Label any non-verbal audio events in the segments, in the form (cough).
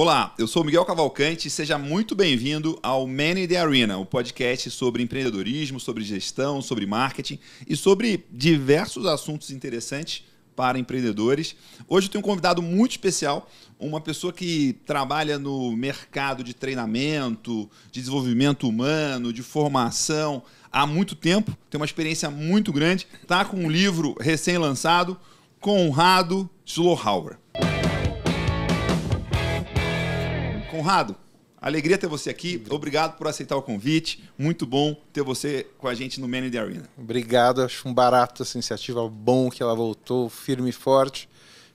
Olá, eu sou Miguel Cavalcante e seja muito bem-vindo ao Man in the Arena, o um podcast sobre empreendedorismo, sobre gestão, sobre marketing e sobre diversos assuntos interessantes para empreendedores. Hoje eu tenho um convidado muito especial, uma pessoa que trabalha no mercado de treinamento, de desenvolvimento humano, de formação há muito tempo, tem uma experiência muito grande, está com um livro recém-lançado, Conrado Slohauer. Conrado, Alegria ter você aqui. Obrigado por aceitar o convite. Muito bom ter você com a gente no Man in the Arena. Obrigado. Acho um barato essa iniciativa. Bom que ela voltou, firme e forte.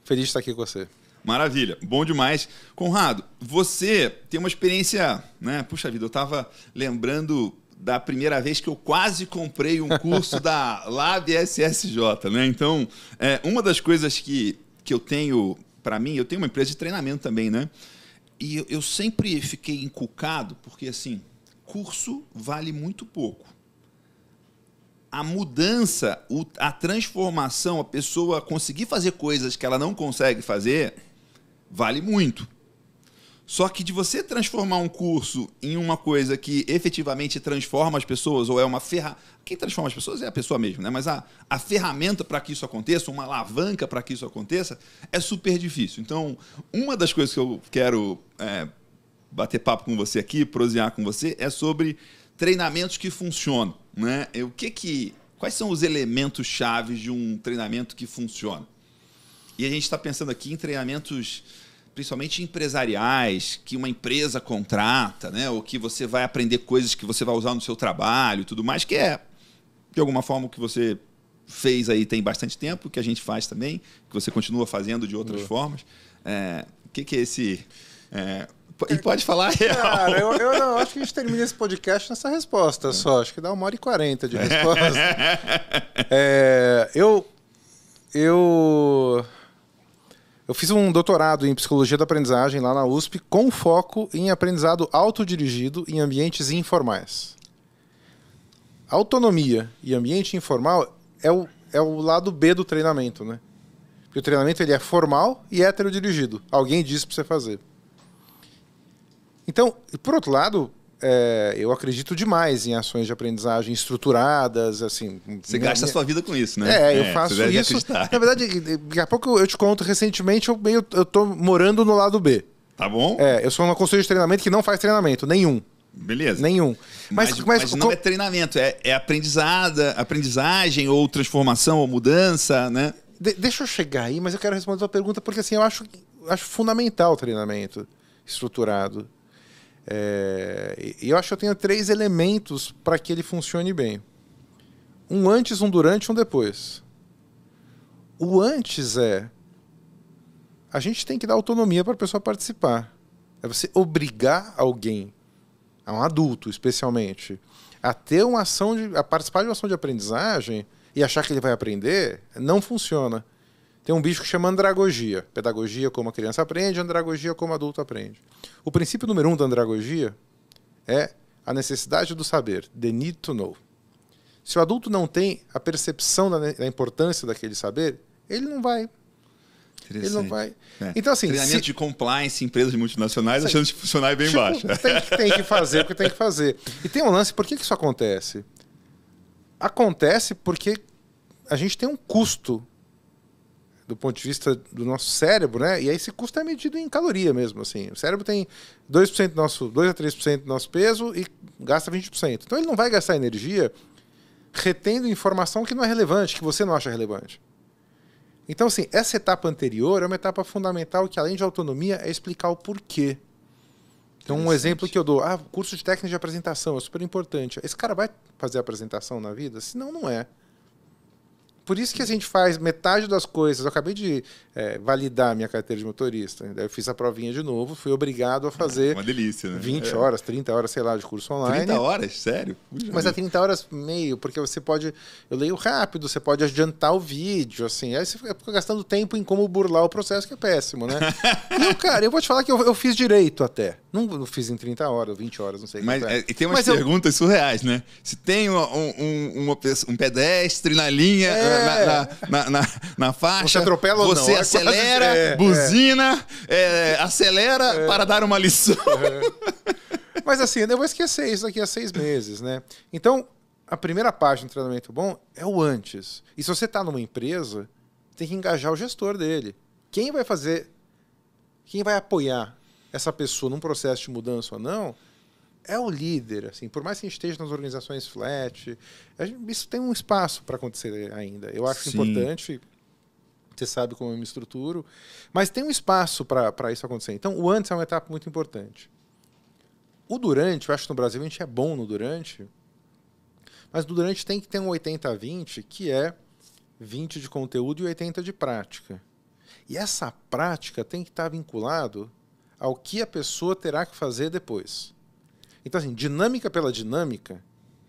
Feliz de estar aqui com você. Maravilha. Bom demais. Conrado, você tem uma experiência, né? Puxa vida, eu estava lembrando da primeira vez que eu quase comprei um curso da (laughs) Lab SSJ, né? Então, é, uma das coisas que, que eu tenho para mim, eu tenho uma empresa de treinamento também, né? E eu, eu sempre fiquei encucado, porque assim, curso vale muito pouco. A mudança, o, a transformação, a pessoa conseguir fazer coisas que ela não consegue fazer, vale muito. Só que de você transformar um curso em uma coisa que efetivamente transforma as pessoas, ou é uma ferramenta. Quem transforma as pessoas é a pessoa mesmo, né? Mas a, a ferramenta para que isso aconteça, uma alavanca para que isso aconteça, é super difícil. Então, uma das coisas que eu quero é, bater papo com você aqui, prosear com você, é sobre treinamentos que funcionam. Né? O que que. Quais são os elementos chaves de um treinamento que funciona? E a gente está pensando aqui em treinamentos principalmente empresariais, que uma empresa contrata, né? ou que você vai aprender coisas que você vai usar no seu trabalho e tudo mais, que é, de alguma forma, o que você fez aí tem bastante tempo, que a gente faz também, que você continua fazendo de outras Boa. formas. É, o que, que é esse. É, e pode falar real. É, (laughs) Cara, eu, eu, não, acho que a gente termina esse podcast nessa resposta é. só. Acho que dá uma hora e quarenta de (laughs) resposta. É, eu. Eu. Eu fiz um doutorado em psicologia da aprendizagem lá na USP, com foco em aprendizado autodirigido em ambientes informais. Autonomia e ambiente informal é o, é o lado B do treinamento, né? Porque o treinamento ele é formal e heterodirigido. Alguém disse para você fazer. Então, por outro lado, é, eu acredito demais em ações de aprendizagem estruturadas, assim. Você minha, gasta minha... a sua vida com isso, né? É, eu é, faço isso. Na verdade, daqui a pouco eu te conto, recentemente eu meio eu tô morando no lado B. Tá bom? É, eu sou uma consultora de treinamento que não faz treinamento, nenhum. Beleza. Nenhum. Mas, mas, mas, mas não com... é treinamento, é, é aprendizada, aprendizagem ou transformação ou mudança, né? De, deixa eu chegar aí, mas eu quero responder a sua pergunta, porque assim, eu acho, acho fundamental o treinamento estruturado. É, eu acho que eu tenho três elementos para que ele funcione bem: um antes, um durante, um depois. O antes é a gente tem que dar autonomia para a pessoa participar. É você obrigar alguém, a um adulto especialmente, a ter uma ação de, a participar de uma ação de aprendizagem e achar que ele vai aprender, não funciona. Tem um bicho que chama andragogia. Pedagogia como a criança aprende, andragogia como o adulto aprende. O princípio número um da andragogia é a necessidade do saber, the need to know. Se o adulto não tem a percepção da, da importância daquele saber, ele não vai. Ele não vai. É. Então, assim. Treinamento se... de compliance em empresas multinacionais, a chance de funcionar é bem tipo, baixa. Tem, tem que fazer o que tem que fazer. E tem um lance, por que, que isso acontece? Acontece porque a gente tem um custo do ponto de vista do nosso cérebro, né? E aí esse custo é medido em caloria mesmo, assim. O cérebro tem 2% do nosso, 2 a 3% do nosso peso e gasta 20%. Então ele não vai gastar energia retendo informação que não é relevante, que você não acha relevante. Então, assim, essa etapa anterior é uma etapa fundamental que, além de autonomia, é explicar o porquê. Então, um exemplo que eu dou, ah, curso de técnica de apresentação, é super importante. Esse cara vai fazer apresentação na vida? Senão, não é. Por isso que a gente faz metade das coisas. Eu acabei de é, validar minha carteira de motorista. Daí né? eu fiz a provinha de novo, fui obrigado a é, fazer. Uma delícia, né? 20 é. horas, 30 horas, sei lá, de curso online. 30 horas? Sério? Puxa Mas é 30 horas meio, porque você pode. Eu leio rápido, você pode adiantar o vídeo, assim. Aí você fica gastando tempo em como burlar o processo, que é péssimo, né? (laughs) e o cara, eu vou te falar que eu, eu fiz direito até. Não, fiz em 30 horas, 20 horas, não sei. Mas, é. E tem umas Mas perguntas eu... surreais, né? Se tem um, um, uma, um pedestre na linha, é. na, na, na, na, faixa, você atropela você não, é assim, é. É, acelera, é, buzina, acelera para dar uma lição. Mas assim, eu vou esquecer isso daqui a seis meses, né? Então, a primeira parte do treinamento bom é o antes. E se você está numa empresa, tem que engajar o gestor dele. Quem vai fazer? Quem vai apoiar essa pessoa num processo de mudança ou não, é o líder, assim, por mais que a gente esteja nas organizações flat, isso tem um espaço para acontecer ainda. Eu acho Sim. importante, você sabe como eu me estruturo, mas tem um espaço para isso acontecer. Então, o antes é uma etapa muito importante. O durante, eu acho que no Brasil a gente é bom no durante, mas no durante tem que ter um 80-20, que é 20 de conteúdo e 80 de prática. E essa prática tem que estar tá vinculado ao que a pessoa terá que fazer depois. Então, assim, dinâmica pela dinâmica.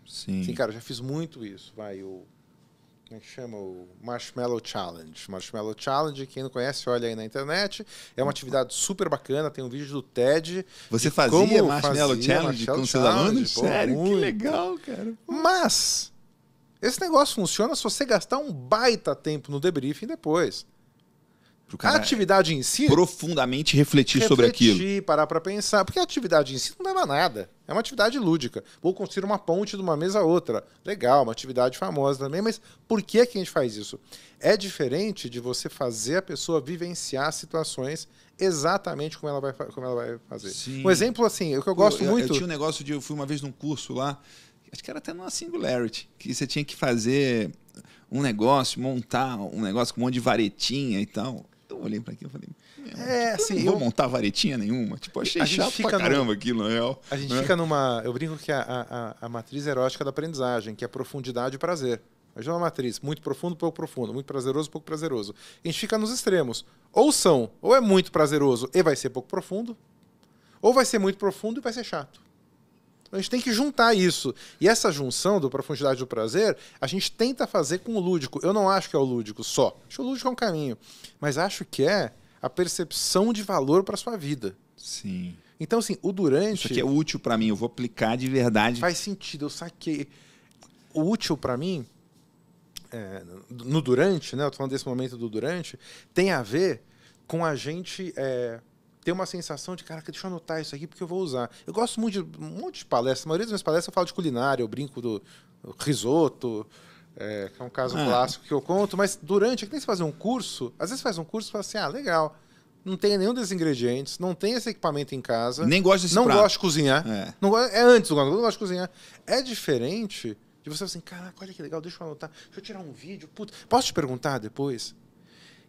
Sim. Sim, cara, já fiz muito isso. Vai, o. Como é que chama? O Marshmallow Challenge. Marshmallow Challenge, quem não conhece, olha aí na internet. É uma atividade super bacana, tem um vídeo do TED. Você fazia como Marshmallow fazia Challenge Marshmallow com seus alunos? Pô, Sério? Muito. Que legal, cara. Mas, esse negócio funciona se você gastar um baita tempo no debriefing depois a atividade em si. Profundamente refletir, refletir sobre aquilo. Refletir, parar para pensar. Porque a atividade em si não leva a nada. É uma atividade lúdica. Vou construir uma ponte de uma mesa a outra. Legal, uma atividade famosa também, mas por que, que a gente faz isso? É diferente de você fazer a pessoa vivenciar situações exatamente como ela vai, como ela vai fazer. Sim. Um exemplo assim, o que eu gosto eu, muito. eu tinha um negócio de. Eu fui uma vez num curso lá, acho que era até numa Singularity, que você tinha que fazer um negócio, montar um negócio com um monte de varetinha e tal. Eu olhei para aquilo e falei, é, tipo, assim, não vou montar varetinha nenhuma. Tipo, achei chato pra caramba no... aquilo, na real. A gente né? fica numa. Eu brinco que é a, a, a, matriz erótica da aprendizagem, que é profundidade e prazer. Imagina é uma matriz, muito profundo, pouco profundo, muito prazeroso, pouco prazeroso. A gente fica nos extremos. Ou são, ou é muito prazeroso e vai ser pouco profundo, ou vai ser muito profundo e vai ser chato a gente tem que juntar isso. E essa junção do profundidade do prazer, a gente tenta fazer com o lúdico. Eu não acho que é o lúdico só. Acho que o lúdico é um caminho. Mas acho que é a percepção de valor para sua vida. Sim. Então, assim, o durante. Isso aqui é útil para mim, eu vou aplicar de verdade. Faz sentido, eu saquei. O útil para mim, é, no durante, né? Eu tô falando desse momento do durante, tem a ver com a gente. É, ter uma sensação de, caraca, deixa eu anotar isso aqui porque eu vou usar. Eu gosto muito de um monte de palestras. A maioria das minhas palestras eu falo de culinária, eu brinco do risoto, é, que é um caso ah. clássico que eu conto. Mas durante, é que nem se fazer um curso, às vezes faz um curso e fala assim, ah, legal não tem nenhum desses ingredientes, não tem esse equipamento em casa. Nem gosta desse Não gosta de cozinhar. É, não é antes do não gosta de cozinhar. É diferente de você assim, caraca, olha que legal, deixa eu anotar, deixa eu tirar um vídeo. Puta. Posso te perguntar depois?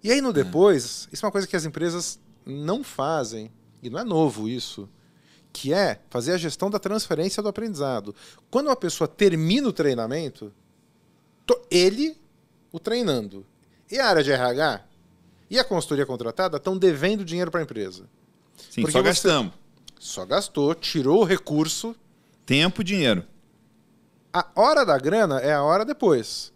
E aí no é. depois, é. isso é uma coisa que as empresas não fazem, e não é novo isso, que é fazer a gestão da transferência do aprendizado. Quando uma pessoa termina o treinamento, ele o treinando e a área de RH e a consultoria contratada estão devendo dinheiro para a empresa. Sim, Porque só gastamos. Só gastou, tirou o recurso. Tempo e dinheiro. A hora da grana é a hora depois.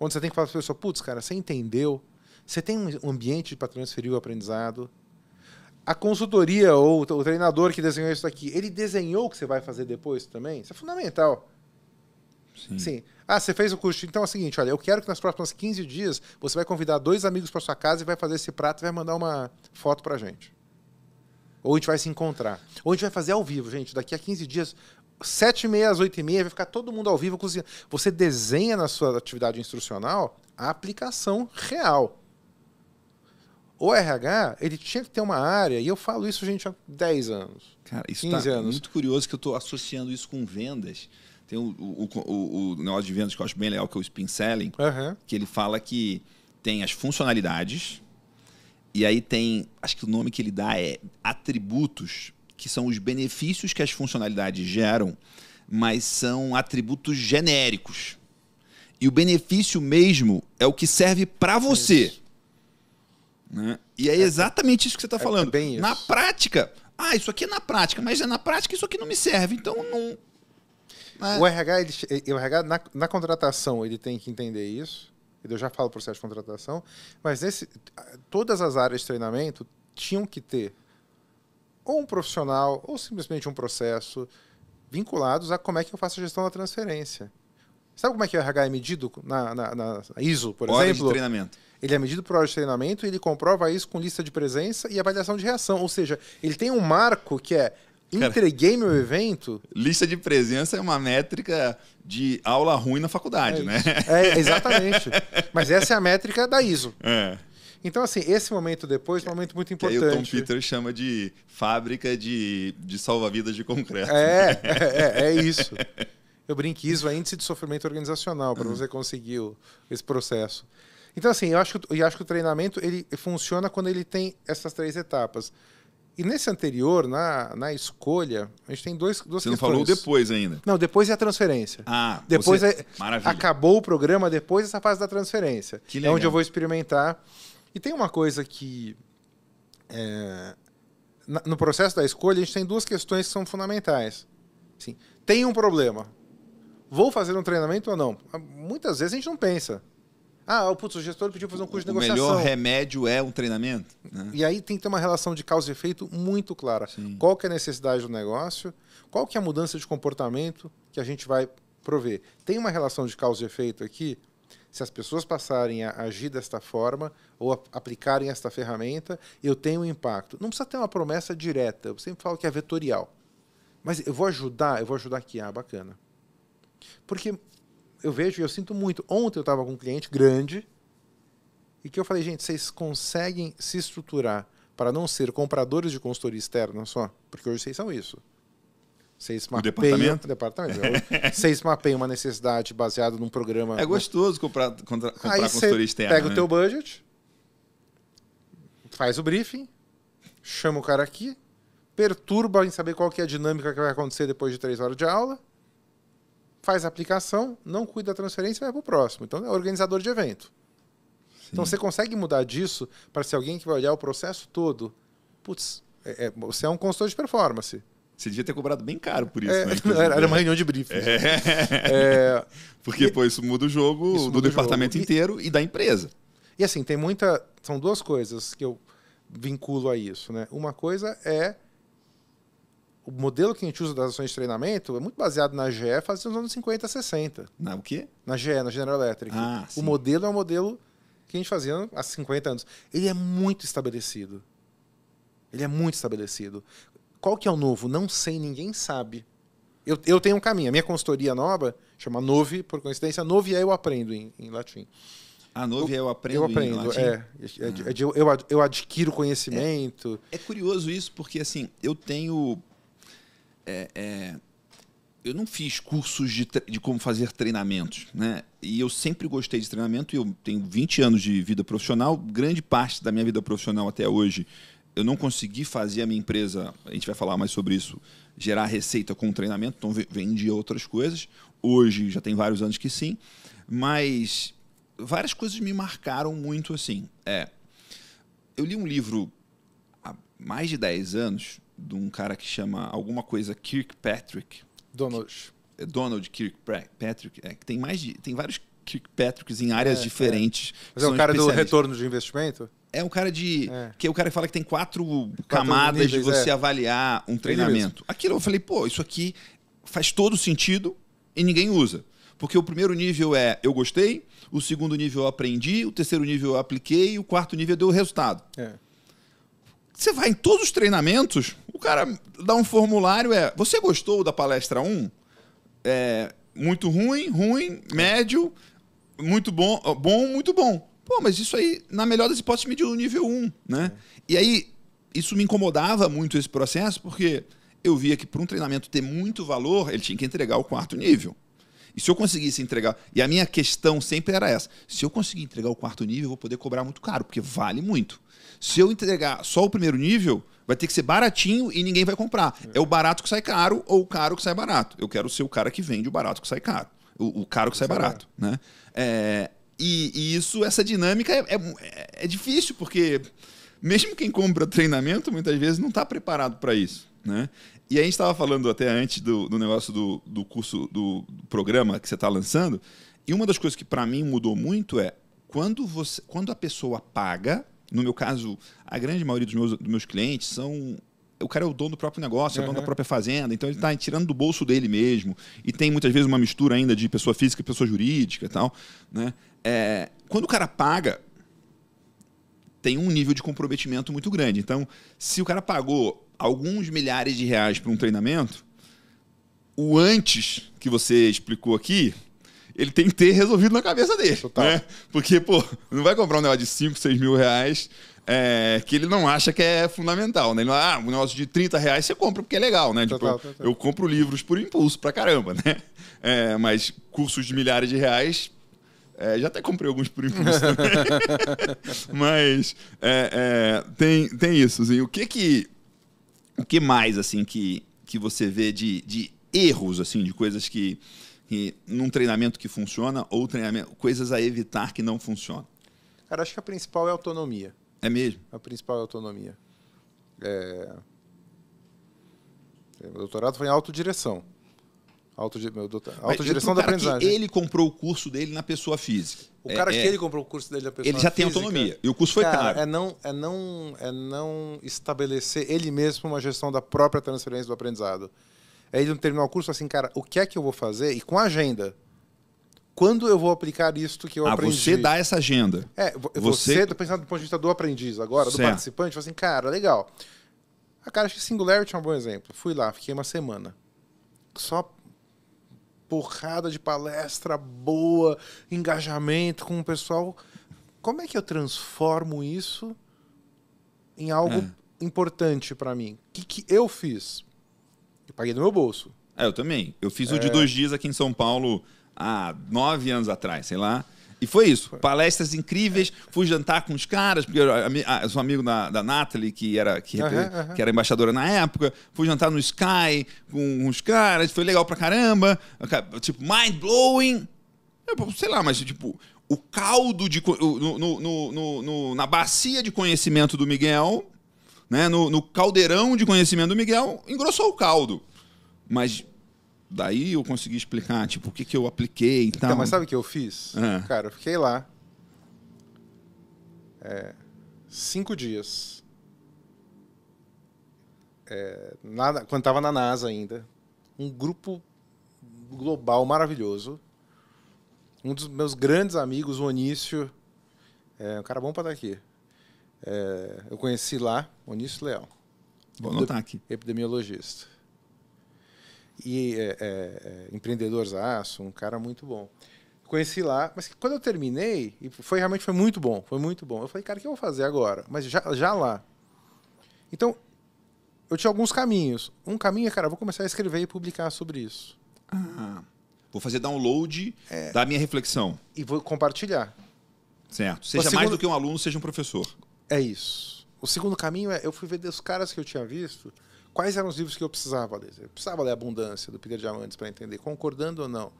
Onde você tem que falar para a pessoa, putz, cara, você entendeu? Você tem um ambiente para transferir o aprendizado? a consultoria ou o treinador que desenhou isso aqui, ele desenhou o que você vai fazer depois também? Isso é fundamental. Sim. Sim. Ah, você fez o curso. Então é o seguinte, olha, eu quero que nas próximas 15 dias você vai convidar dois amigos para sua casa e vai fazer esse prato e vai mandar uma foto pra gente. Ou a gente vai se encontrar. Ou a gente vai fazer ao vivo, gente. Daqui a 15 dias, 7 e meia às 8 e meia, vai ficar todo mundo ao vivo cozinhando. Você desenha na sua atividade instrucional a aplicação real. O RH, ele tinha que ter uma área, e eu falo isso, gente, há 10 anos. Cara, isso 15 tá anos. muito curioso que eu estou associando isso com vendas. Tem o, o, o, o, negócio de vendas que eu acho bem legal, que é o Spin Selling, uhum. que ele fala que tem as funcionalidades, e aí tem, acho que o nome que ele dá é atributos, que são os benefícios que as funcionalidades geram, mas são atributos genéricos. E o benefício mesmo é o que serve para você. Isso. Né? E é, é, é exatamente isso que você está é falando. É na prática, ah, isso aqui é na prática, mas é na prática isso aqui não me serve, então não. É. O RH, ele, o RH na, na, contratação, ele tem que entender isso. Eu já falo processo de contratação, mas nesse, todas as áreas de treinamento tinham que ter ou um profissional ou simplesmente um processo vinculados a como é que eu faço a gestão da transferência. Sabe como é que o RH é medido na, na, na ISO, por Hora exemplo? de treinamento. Ele é medido por hora de treinamento, ele comprova isso com lista de presença e avaliação de reação. Ou seja, ele tem um marco que é entreguei meu evento. Lista de presença é uma métrica de aula ruim na faculdade, é né? É, exatamente. Mas essa é a métrica da ISO. (laughs) É. Então, assim, esse momento depois é um momento muito importante. Que aí o Tom Peter chama de fábrica de, de salva-vidas de concreto. É, é, é, é isso. Eu brinco, ISO é índice de sofrimento organizacional, para uhum. você conseguir o, esse processo. Então, assim, eu acho, que, eu acho que o treinamento ele funciona quando ele tem essas três etapas. E nesse anterior, na, na escolha, a gente tem dois, duas você questões. Você não falou depois ainda. Não, depois é a transferência. Ah, depois você... é, Maravilha. Acabou o programa, depois essa fase da transferência. Que é legal. É onde eu vou experimentar. E tem uma coisa que... É... no processo da escolha, a gente tem duas questões que são fundamentais. Assim, tem um problema. Vou fazer um treinamento ou não? Muitas vezes a gente não pensa. Ah, putz, o gestor pediu fazer um curso de o negociação. O melhor remédio é um treinamento. Né? E aí tem que ter uma relação de causa e efeito muito clara. Sim. Qual que é a necessidade do negócio? Qual que é a mudança de comportamento que a gente vai prover? Tem uma relação de causa e efeito aqui? Se as pessoas passarem a agir desta forma ou aplicarem esta ferramenta, eu tenho um impacto. Não precisa ter uma promessa direta. Eu sempre falo que é vetorial. Mas eu vou ajudar, eu vou ajudar aqui. Ah, bacana. Porque eu vejo e eu sinto muito. Ontem eu estava com um cliente grande e que eu falei, gente, vocês conseguem se estruturar para não ser compradores de consultoria externa só? Porque hoje vocês são isso. Vocês mapeiam, departamento? departamento. É, vocês mapeiam uma necessidade baseada num programa. É gostoso comprar, contra, comprar Aí consultoria externa. Pega né? o teu budget, faz o briefing, chama o cara aqui, perturba em saber qual que é a dinâmica que vai acontecer depois de três horas de aula faz a aplicação, não cuida da transferência e vai para o próximo. Então é organizador de evento. Então, Sim. Então você consegue mudar disso para ser alguém que vai olhar o processo todo. Putz, é, é, você é um consultor de performance. Você devia ter cobrado bem caro por isso, é, né? (laughs) Era, era, uma reunião de briefing. É. É, (laughs) Porque, e, pô, isso muda o jogo do departamento jogo. inteiro e, e da empresa. E assim, tem muita. São duas coisas que eu vinculo a isso, né? Uma coisa é o modelo que a gente usa das ações de treinamento é muito baseado na GE fazendo nos anos 50, 60. Na o quê? Na GE, na General Electric. Ah, o sim. modelo é um modelo que a gente fazia há 50 anos. Ele é muito estabelecido. Ele é muito estabelecido. Qual que é o novo? Não sei, ninguém sabe. Eu, eu tenho um caminho. A minha consultoria nova chama Novi, por coincidência. Novi é eu aprendo em, em latim. A ah, Novi é eu, eu aprendo. É. Ah. É eu aprendo, é. é, é eu, eu adquiro conhecimento. É, é, curioso isso, porque assim, eu tenho é, é, eu não fiz cursos de, de como fazer treinamentos, né? E eu sempre gostei de treinamento e eu tenho 20 anos de vida profissional. Grande parte da minha vida profissional até hoje eu não consegui fazer a minha empresa, a gente vai falar mais sobre isso, gerar receita com treinamento, então vendia outras coisas. Hoje já tem vários anos que sim, mas várias coisas me marcaram muito assim. É, eu li um livro há mais de 10 anos, de um cara que chama alguma coisa Kirkpatrick. Donald. É Donald Kirkpatrick. É, que tem mais de, tem vários Kirkpatricks em áreas é, é. diferentes. É. Mas é um cara do retorno de investimento? É um cara de. É. que é o cara que fala que tem quatro, quatro camadas níveis, de você é. avaliar um treinamento. Aquilo eu falei, pô, isso aqui faz todo sentido e ninguém usa. Porque o primeiro nível é eu gostei, o segundo nível eu aprendi, o terceiro nível eu apliquei, o quarto nível é, deu resultado. É. Você vai em todos os treinamentos, o cara dá um formulário, é. Você gostou da palestra 1? É, muito ruim, ruim, médio, muito bom, bom, muito bom. Pô, mas isso aí, na melhor das hipóteses, mediu no nível 1, né? É. E aí, isso me incomodava muito esse processo, porque eu via que para um treinamento ter muito valor, ele tinha que entregar o quarto nível. E se eu conseguisse entregar. E a minha questão sempre era essa: se eu conseguir entregar o quarto nível, eu vou poder cobrar muito caro, porque vale muito. Se eu entregar só o primeiro nível, vai ter que ser baratinho e ninguém vai comprar. É o barato que sai caro ou o caro que sai barato. Eu quero ser o cara que vende o barato que sai caro. O, o caro que sai é barato. Né? É, e, e, isso, essa dinâmica é, é, é, difícil, porque mesmo quem compra treinamento, muitas vezes, não está preparado para isso. Né? E a gente estava falando até antes do, do negócio do, do curso, do, do programa que você está lançando. E uma das coisas que para mim mudou muito é quando, você, quando a pessoa paga, no meu caso, a grande maioria dos meus, dos meus clientes são. O cara é o dono do próprio negócio, uhum. é o dono da própria fazenda, então ele está tirando do bolso dele mesmo. E tem muitas vezes uma mistura ainda de pessoa física e pessoa jurídica e tal. Né? É, quando o cara paga, tem um nível de comprometimento muito grande. Então, se o cara pagou alguns milhares de reais para um treinamento, o antes que você explicou aqui, ele tem que ter resolvido na cabeça dele. Né? Porque, pô, não vai comprar um negócio de 5, 6 mil reais é, que ele não acha que é fundamental, né? Ele, ah, um negócio de 30 reais você compra porque é legal, né? Tipo, total, tipo, total. eu compro livros por impulso pra caramba, né? É, mas cursos de milhares de reais. É, já até comprei alguns por impulso né? (laughs) mas é, é, tem, tem isso. Assim, o que que o que mais assim que, que você vê de, de erros assim de coisas que, que num treinamento que funciona ou treinamento coisas a evitar que não funcionam cara acho que a principal é a autonomia é mesmo a principal é a autonomia é... é meu doutorado foi em autodireção Autodi... Meu doutor... É autodireção da aprendizagem. Ele comprou o curso dele na pessoa física. O é, cara é, ele comprou o curso dele da pessoa Ele já física, tem autonomia. E o curso foi cara, caro. É não, é, não, é não estabelecer ele mesmo uma gestão da própria transferência do aprendizado. É ele não terminar o curso assim, cara, o que é que eu vou fazer? E com a agenda. Quando eu vou aplicar isto que eu ah, aprendi? Você dá essa agenda. É, você, você pensando do ponto de vista do aprendiz agora, certo. do participante, assim, cara, legal. A cara, acho que Singularity é um bom exemplo. Fui lá, fiquei uma semana. Só porrada de palestra boa, engajamento com o pessoal. Como é que eu transformo isso em algo é. importante para mim? O que, que eu fiz? Eu paguei do meu bolso. É, eu também. Eu fiz é... o de é. dois dias aqui em São Paulo há nove anos atrás, sei lá. E foi isso. Foi. Palestras incríveis, fui jantar com os caras, porque eu, um amigo da, da Natalie, que era, que, uhum, uhum. que, era embaixadora na época, fui jantar no Sky com os caras, foi legal pra caramba. Tipo, mind blowing. Sei lá, mas tipo, o caldo de. No, no, no, no na bacia de conhecimento do Miguel, né? no caldeirão de conhecimento do Miguel, engrossou o caldo. Mas daí eu consegui explicar, tipo, o que, que eu apliquei e então, tal. mas sabe o que eu fiz? Ah. Cara, eu fiquei lá é, cinco dias. É, quando estava na NASA ainda. Um grupo global maravilhoso. Um dos meus grandes amigos, o Onício. É um cara bom para estar tá aqui. É, eu conheci lá, Onício Leal. Vou anotar aqui. Epidemiologista e é, é, é empreendedores aço, ah, um cara muito bom. Conheci lá, mas quando eu terminei, e foi realmente foi muito bom, foi muito bom. Eu falei, cara, o que eu vou fazer agora? Mas já, já lá. Então, eu tinha alguns caminhos. Um caminho é, cara, vou começar a escrever e publicar sobre isso. Ah, vou fazer download é, da minha reflexão. E vou compartilhar. Certo. Seja segundo... mais do que um aluno, seja um professor. É isso. O segundo caminho é, eu fui ver os caras que eu tinha visto, quais eram os livros que eu precisava ler. Eu precisava ler Abundância, do Peter Diamandis, para entender, concordando ou não.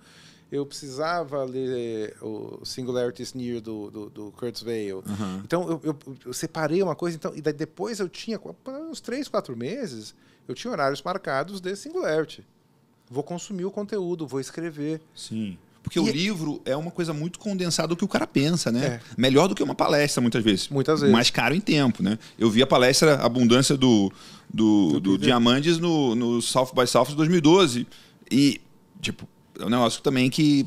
Eu precisava ler eh, o Singularity Sneer, do, do, do Kurt Vale. Uhum. Então, eu, eu, eu, separei uma coisa. Então, e daí depois eu tinha, uns três, quatro meses, eu tinha horários marcados de Singularity. Vou consumir o conteúdo, vou escrever. Sim. Porque e o é livro é uma coisa muito condensada do que o cara pensa, né? É. Melhor do que uma palestra, muitas vezes. Muitas vezes. Mais caro em tempo, né? Eu vi a palestra Abundância do, do, do Diamantes no, no South by South de 2012. E, tipo, é um negócio também que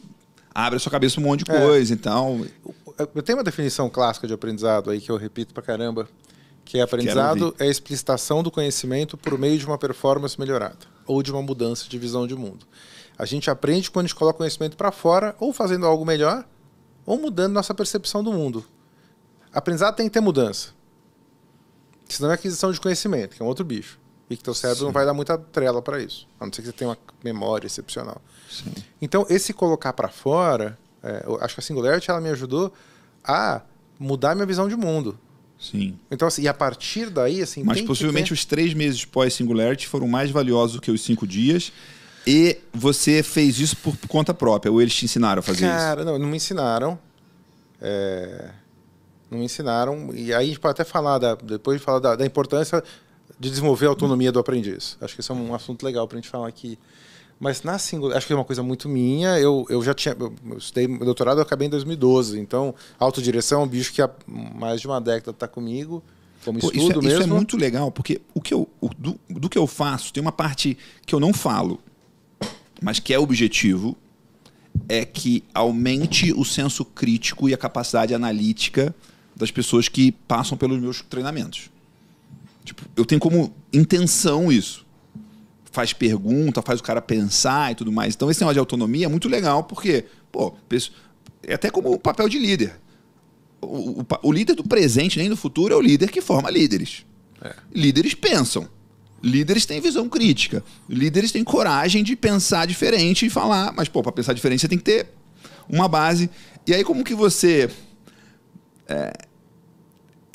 abre a sua cabeça um monte de é. coisa e então... tal. Eu tenho uma definição clássica de aprendizado aí que eu repito pra caramba, que é aprendizado é a explicitação do conhecimento por meio de uma performance melhorada ou de uma mudança de visão de mundo. A gente aprende quando a gente coloca conhecimento para fora ou fazendo algo melhor ou mudando nossa percepção do mundo. Aprendizado tem que ter mudança não é aquisição de conhecimento, que é um outro bicho. E que teu cérebro Sim. não vai dar muita trela para isso. A não ser que você tenha uma memória excepcional. Sim. Então, esse colocar para fora, é, acho que a Singularity ela me ajudou a mudar minha visão de mundo. Sim. Então, assim, e a partir daí, assim. Mas possivelmente ter... os três meses pós-Singularity foram mais valiosos que os cinco dias. E você fez isso por conta própria, ou eles te ensinaram a fazer Cara, isso? Cara, não, não me ensinaram. É... Não me ensinaram. E aí a gente pode até falar, da, depois de falar da, da importância de desenvolver a autonomia do aprendiz. Acho que esse é um assunto legal para a gente falar aqui. Mas na singularidade, acho que é uma coisa muito minha. Eu, eu já tinha. Eu, eu estudei meu doutorado, eu acabei em 2012. Então, autodireção é um bicho que há mais de uma década está comigo. Como Pô, estudo é, isso é, mesmo. Isso é muito legal, porque o que eu, o, do, do que eu faço, tem uma parte que eu não falo, mas que é objetivo, é que aumente o senso crítico e a capacidade analítica das pessoas que passam pelos meus treinamentos. Tipo, eu tenho como intenção isso. Faz pergunta, faz o cara pensar e tudo mais. Então, esse negócio de autonomia é muito legal, porque, pô, é até como o papel de líder. O, o, o líder do presente nem do futuro é o líder que forma líderes. É. Líderes pensam. Líderes têm visão crítica. Líderes têm coragem de pensar diferente e falar. Mas, pô, para pensar diferente você tem que ter uma base. E aí, como que você é,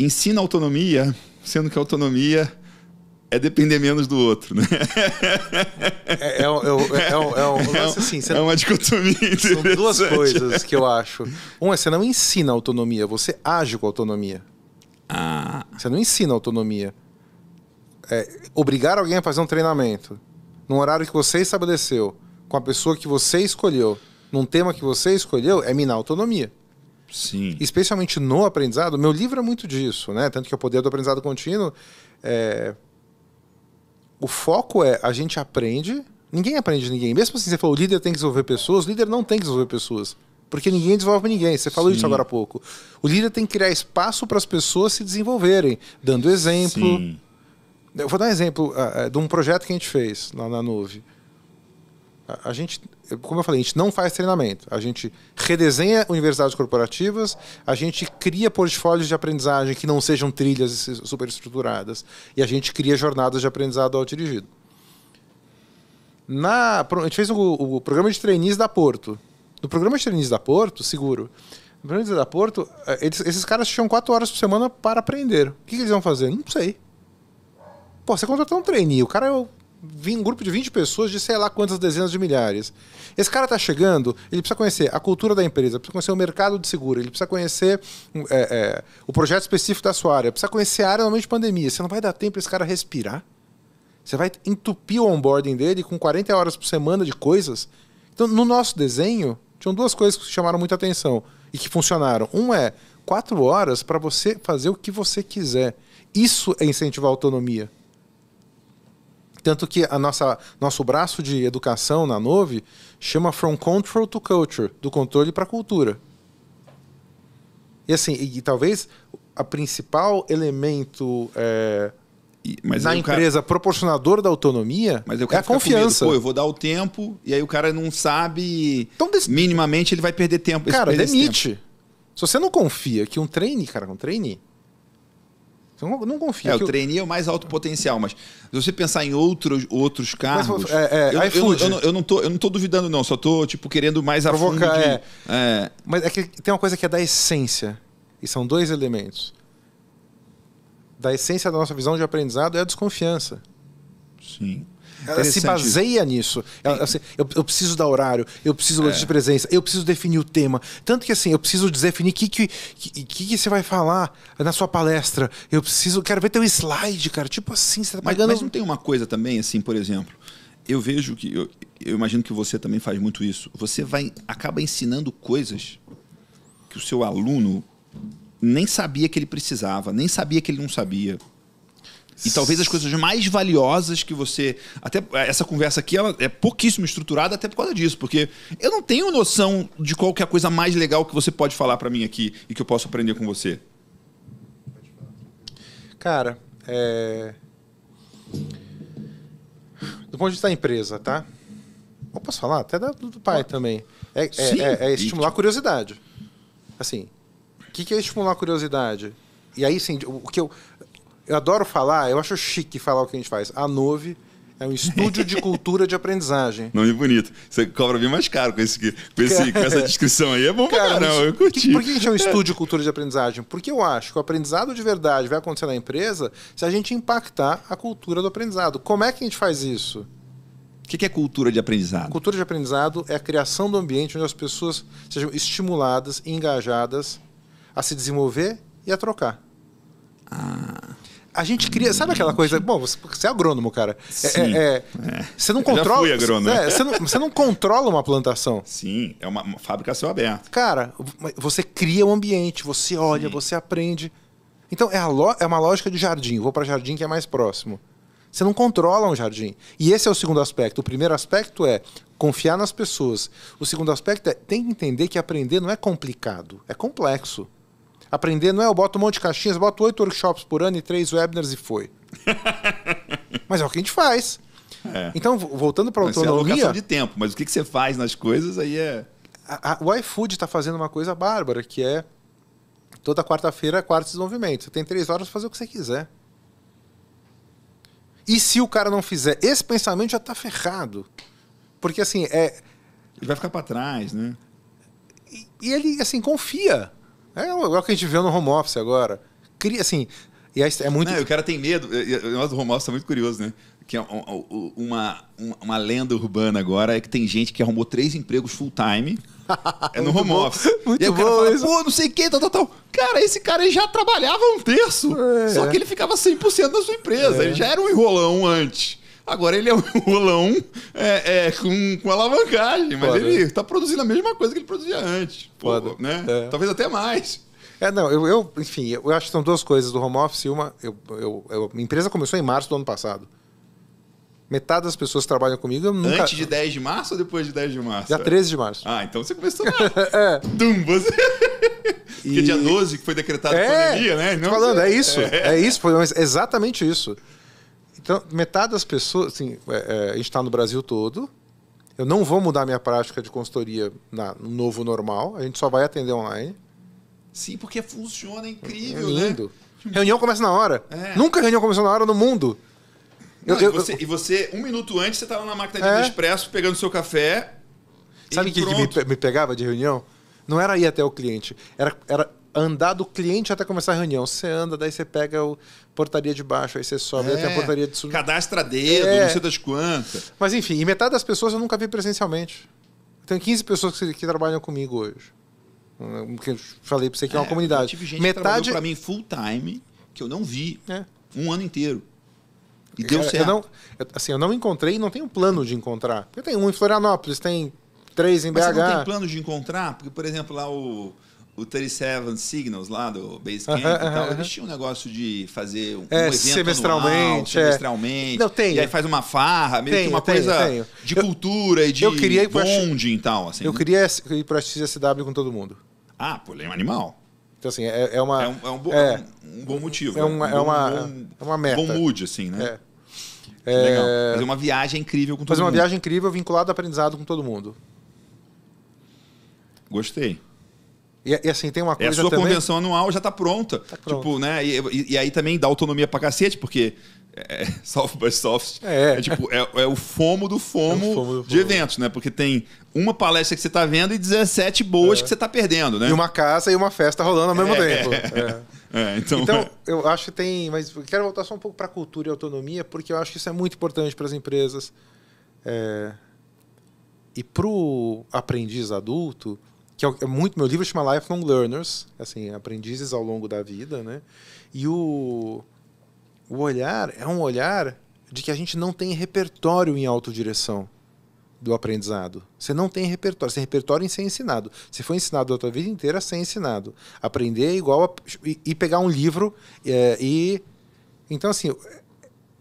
ensina autonomia, sendo que a autonomia é depender menos do outro, né? É, é, é, uma dicotomia. (laughs) São duas coisas que eu acho. Um é você não ensina autonomia, você age com autonomia. Ah. Você não ensina autonomia. É, obrigar alguém a fazer um treinamento num horário que você estabeleceu, com a pessoa que você escolheu, num tema que você escolheu, é minar autonomia. Sim. Especialmente no aprendizado, meu livro é muito disso, né? Tanto que é o poder do aprendizado contínuo é... O foco é a gente aprende, ninguém aprende ninguém. Mesmo assim, você falou, o líder tem que desenvolver pessoas, o líder não tem que desenvolver pessoas. Porque ninguém desenvolve ninguém. Você falou Sim. isso agora há pouco. O líder tem que criar espaço para as pessoas se desenvolverem, dando exemplo. Sim. Eu vou dar um exemplo uh, de um projeto que a gente fez lá na Nuve. A, gente, como eu falei, a gente não faz treinamento. A gente redesenha universidades corporativas, a gente cria portfólios de aprendizagem que não sejam trilhas superestruturadas e a gente cria jornadas de aprendizado ao dirigido. Na, a gente fez o, o programa de trainees da Porto. No programa de trainees da Porto, seguro, no programa de da Porto, é, eles, esses caras tinham quatro horas por semana para aprender. O que, que eles vão fazer? Não sei. Pô, você contratou um trainee, o cara é o um grupo de 20 pessoas de sei lá quantas dezenas de milhares. Esse cara está chegando, ele precisa conhecer a cultura da empresa, precisa conhecer o mercado de seguro, ele precisa conhecer hum, é, é, o projeto específico da sua área, precisa conhecer a área normalmente de pandemia. Você não vai dar tempo para esse cara respirar. Você vai entupir o onboarding dele com 40 horas por semana de coisas. Então, no nosso desenho, tinham duas coisas que chamaram muita atenção e que funcionaram. Um é quatro horas para você fazer o que você quiser. Isso é incentivar a autonomia. Tanto que a nossa, nosso braço de educação na Nove chama From Control to Culture, do controle para a cultura. E assim, e, e talvez a principal elemento é, e, na empresa cara... da autonomia mas é a confiança. Pô, eu vou dar o tempo, e aí o cara não sabe. Então, Minimamente ele vai perder tempo. Cara, demite. Se você não confia que um treine, cara, um treine então, não confia. É, o trainee eu... é o mais alto potencial, mas se você pensar em outros, outros carros. Mas, é, é, eu, Eu, eu, eu, não tô, eu não tô duvidando, não, só tô tipo, querendo mais Provocar, a fundo. De, é. é. Mas é que tem uma coisa que é da essência, e são dois elementos. Da essência da nossa visão de aprendizado é a desconfiança. Sim. Ela se baseia nisso. Ela, assim, eu, eu, preciso dar horário, eu preciso é. de presença, eu preciso definir o tema. Tanto que assim, eu preciso definir o que que, que, que, você vai falar na sua palestra. Eu preciso, quero ver teu slide, cara. Tipo assim, você tá pagando. Mas, mas não tem uma coisa também, assim, por exemplo. Eu vejo que. Eu, eu imagino que você também faz muito isso. Você vai acaba ensinando coisas que o seu aluno nem sabia que ele precisava, nem sabia que ele não sabia. E talvez as coisas mais valiosas que você. Até essa conversa aqui ela é pouquíssimo estruturada, até por causa disso, porque eu não tenho noção de qual que é a coisa mais legal que você pode falar para mim aqui e que eu posso aprender com você. Cara, é... do ponto de vista da empresa, tá? Eu posso falar? Até do, do pai ah, também. É, é, é, é estimular a curiosidade. Assim, o que, que é estimular a curiosidade? E aí, sim, o que eu, eu adoro falar, eu acho chique falar o que a gente faz. A Nove é um estúdio de (laughs) cultura de aprendizagem. Nome bonito. Você cobra bem mais caro com, esse, com, esse, com essa descrição aí. É bom cara, não, eu curti. Que, por que a gente é um é. estúdio de cultura de aprendizagem? Porque eu acho que o aprendizado de verdade vai acontecer na empresa se a gente impactar a cultura do aprendizado. Como é que a gente faz isso? O que, que é cultura de aprendizado? Cultura de aprendizado é a criação do ambiente onde as pessoas sejam estimuladas e engajadas a se desenvolver e a trocar. Ah a gente cria. Sabe aquela coisa? Bom, você é agrônomo, cara. É, Sim, é, é, é. Você não controla. Eu já fui agrônomo. É, você não, você, não, controla uma plantação. Sim, é uma, uma fábrica a céu aberto. Cara, você cria o um ambiente, você olha, Sim. você aprende. Então é, lo, é uma lógica de jardim. vou para jardim que é mais próximo. Você não controla um jardim. E esse é o segundo aspecto. O primeiro aspecto é confiar nas pessoas. O segundo aspecto é tem que entender que aprender não é complicado, é complexo aprender, não é? Eu boto um monte de caixinhas, boto oito workshops por ano e três webinars e foi. (laughs) mas é o que a gente faz. É. Então, voltando para a autonomia. É de tempo, mas o que, você faz nas coisas aí é. o iFood está fazendo uma coisa bárbara, que é toda quarta-feira, quarto de movimento. Você tem três horas para fazer o que você quiser. E se o cara não fizer? Esse pensamento já está ferrado. Porque assim, é. Ele vai ficar para trás, né? E, e ele, assim, confia. É, é, o que a gente vê no home office agora. Cria, assim, e é muito... Não, o cara tem medo. Nós do home office é muito curioso, né? Que é uma, uma, uma lenda urbana agora é que tem gente que arrumou três empregos full time é (laughs) no home office. Muito e aí o cara fala, isso. pô, não sei quê, tal, tal, tal. Cara, esse cara já trabalhava um terço, é. só que ele ficava 100% na sua empresa. É. Ele já era um enrolão antes. Agora ele é um (laughs) rolão é, é, com, com alavancagem, mas Foda. ele está produzindo a mesma coisa que ele produzia antes. Pô, né? É. Talvez até mais. É, não, eu, eu, enfim, eu acho que são duas coisas do home office. Uma, eu, eu, eu a empresa começou em março do ano passado. Metade das pessoas que trabalham comigo. Eu nunca... Antes de 10 de março ou depois de 10 de março? Dia 13 de março. Ah, então você começou lá. (laughs) é. Dum, você. (laughs) E... dia 12 que foi decretado é, pandemia, né? Não, falando, é isso. É, é isso, foi exatamente isso. Então, metade das pessoas, assim, é, é, a gente está no Brasil todo. Eu não vou mudar minha prática de consultoria na, no novo normal. A gente só vai atender online. Sim, porque funciona é é incrível, é lindo. Né? Reunião começa na hora. É. Nunca reunião começou na hora no mundo. Não, eu, e, você, eu... e, você, um minuto antes, você estava na máquina de é. expresso pegando seu café. Sabe o que, que me, me, pegava de reunião? Não era ir até o cliente, era, era andar do cliente até começar a reunião. Você anda, daí você pega a portaria de baixo, aí você sobe é, tem a é. portaria de cima. Cadastra dedo, é. não sei das quantas. Mas enfim, e metade das pessoas eu nunca vi presencialmente. tem tenho 15 pessoas que, que trabalham comigo hoje. Que eu falei pra você que é, é uma comunidade. Eu tive gente metade... para pra mim full time, que eu não vi é. um ano inteiro. E deu certo. Eu não, assim, eu não encontrei e não tenho plano de encontrar. Eu tenho um em Florianópolis, tem três em BH. Mas você não tem plano de encontrar? Porque, por exemplo, lá o o 37 Signals lá do Basecamp uh -huh, e tal, uh -huh. eles tinham um negócio de fazer um, é, um evento semestralmente, anual, semestralmente. É. Não, tem. E aí faz uma farra, meio tenho, que uma tenho, coisa tenho. de eu, cultura e de eu queria bonding e tal. Assim, eu né? queria ir para a XSW com todo mundo. Ah, pô, ele é um animal. Então, assim, é, é uma... É um, é um, bo é, é um bom motivo. É uma, é, um uma, bom, é uma meta. bom mood, assim, né? É. Legal. É. Fazer uma viagem incrível com todo Fazer mundo. Fazer uma viagem incrível vinculada ao aprendizado com todo mundo. Gostei. E, e, assim, tem uma é, coisa. a sua também... convenção anual já está pronta. Tá tipo, né? E, e, e, aí também dá autonomia pra cacete, porque. É, é (laughs) soft by soft. É, é, é tipo, é, é, o fomo do fomo, é fomo do de eventos, né? Porque tem uma palestra que você está vendo e 17 boas que você está perdendo, né? E uma casa e uma festa rolando ao mesmo tempo. (laughs) então, então eu acho que tem. Mas eu quero voltar só um pouco para cultura e autonomia, porque eu acho que isso é muito importante para as empresas. E para o aprendiz adulto, que é, é muito meu livro chama Lifelong Learners, assim, aprendizes ao longo da vida, né? E o o olhar é um olhar de que a gente não tem repertório em autodireção do aprendizado. Você não tem repertório. Você tem repertório em ser ensinado. Você foi ensinado a tua vida inteira sem ensinado. Aprender é igual a, e, e pegar um livro é, e então assim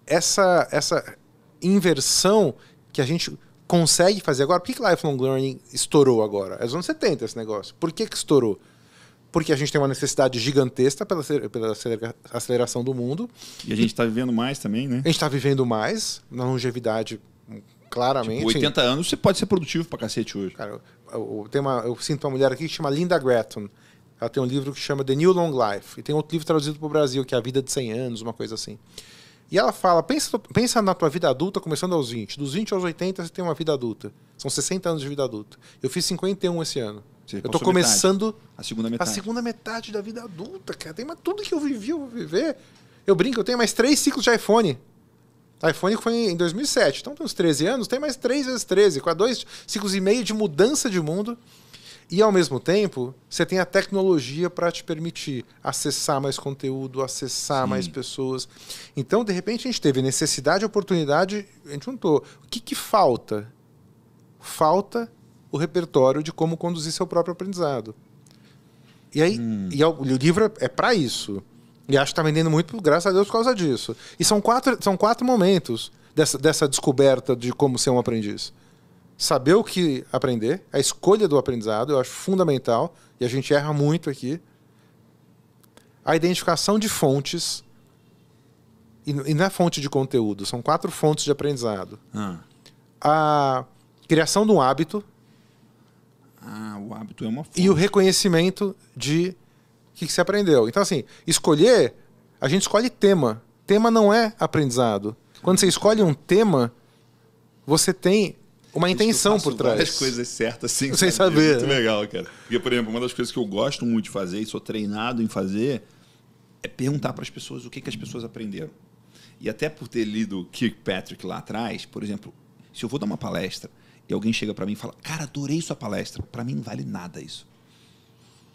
essa essa inversão que a gente consegue fazer agora. Por que, que lifelong learning estourou agora? É os anos 70 esse negócio. Por que, que estourou? Porque a gente tem uma necessidade gigantesca pela, pela aceleração do mundo. E a gente está vivendo mais também, né? A gente está vivendo mais, na longevidade, claramente. Tipo, 80 anos você pode ser produtivo pra cacete hoje. Cara, eu, eu, uma, eu sinto uma mulher aqui que chama Linda Gretton. Ela tem um livro que chama The New Long Life. E tem outro livro traduzido para o Brasil, que é A Vida de 100 Anos, uma coisa assim. E ela fala: pensa, pensa na tua vida adulta, começando aos 20. Dos 20 aos 80, você tem uma vida adulta. São 60 anos de vida adulta. Eu fiz 51 esse ano. Você eu estou começando metade. a segunda metade. A segunda metade da vida adulta, cara. Tem tudo que eu vivi, eu vou viver. Eu brinco, eu tenho mais três ciclos de iPhone. O iPhone foi em 2007, então tem uns 13 anos, tem mais três vezes 13, com dois ciclos e meio de mudança de mundo. E ao mesmo tempo, você tem a tecnologia para te permitir acessar mais conteúdo, acessar Sim. mais pessoas. Então, de repente, a gente teve necessidade, oportunidade, a gente juntou. O que, que falta? Falta o repertório de como conduzir seu próprio aprendizado. E aí, hum. e o livro é, é para isso. E acho que está vendendo muito, graças a Deus, por causa disso. E são quatro, são quatro momentos dessa, dessa descoberta de como ser um aprendiz saber o que aprender, a escolha do aprendizado, eu acho fundamental, e a gente erra muito aqui. A identificação de fontes, e, na não é fonte de conteúdo, são quatro fontes de aprendizado. Ah. A criação de um hábito. Ah, o hábito é uma fonte. E o reconhecimento de o que, que se aprendeu. Então, assim, escolher, a gente escolhe tema. Tema não é aprendizado. Quando você escolhe um tema, você tem uma intenção por trás. Várias coisas certas sem, sem saber. É muito legal, cara. Porque, por exemplo, uma das coisas que eu gosto muito de fazer e sou treinado em fazer é perguntar para as pessoas o que, que as pessoas aprenderam. E até por ter lido Kirkpatrick lá atrás, por exemplo, se eu vou dar uma palestra e alguém chega para mim e fala, cara, adorei sua palestra, para mim não vale nada isso.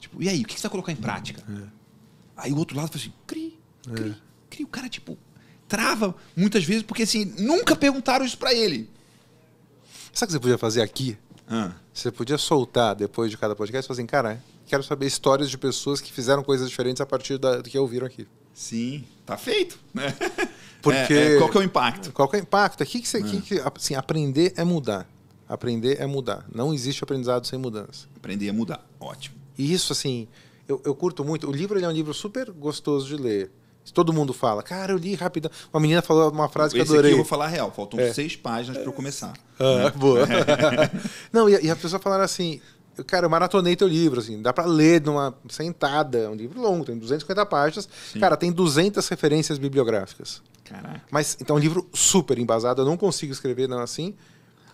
Tipo, e aí, o que, que você vai colocar em prática? É. Aí o outro lado fala assim, cri, cri, é. cri. O cara, tipo, trava muitas vezes porque, assim, nunca perguntaram isso para ele. Sabe o que você podia fazer aqui? Ah. Você podia soltar depois de cada podcast e falar assim, cara, quero saber histórias de pessoas que fizeram coisas diferentes a partir da, do que ouviram aqui. Sim, tá feito, né? (laughs) Porque é, é, qual que é o impacto? Qual que é o impacto? Aqui que você, aqui que, assim, aprender é mudar. Aprender é mudar. Não existe aprendizado sem mudança. Aprender é mudar. Ótimo. E isso assim, eu, eu curto muito. O livro é um livro super gostoso de ler. Todo mundo fala, cara, eu li rapidão. Uma menina falou uma frase que eu adorei. Aqui eu vou falar real, faltam é. seis páginas para eu começar. Ah, né? Boa. É. (laughs) Não, e, e as pessoas falaram assim, cara, eu maratonei teu livro, assim, dá para ler numa sentada, é um livro longo, tem 250 páginas. Sim. Cara, tem 200 referências bibliográficas. Caraca. Mas então é um livro super embasado, eu não consigo escrever não assim.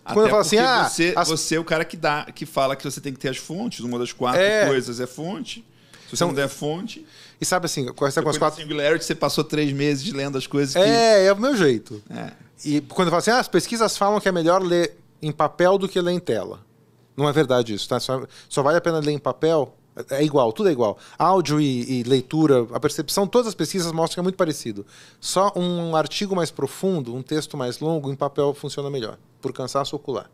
Até Quando eu falo assim, ah, você, as... você é o cara que dá, que fala que você tem que ter as fontes, uma das quatro é... coisas é fonte. Se você então, não der fonte. E sabe assim, conversar com as quatro. Singularity, você passou três meses lendo as coisas. Que... É, é o meu jeito. É. E quando eu falo assim, ah, as pesquisas falam que é melhor ler em papel do que ler em tela. Não é verdade isso, tá? Só, só vale a pena ler em papel. É, é igual, tudo é igual. Áudio e, e leitura, a percepção, todas as pesquisas mostram que é muito parecido. Só um artigo mais profundo, um texto mais longo, em papel funciona melhor, por cansaço ocular.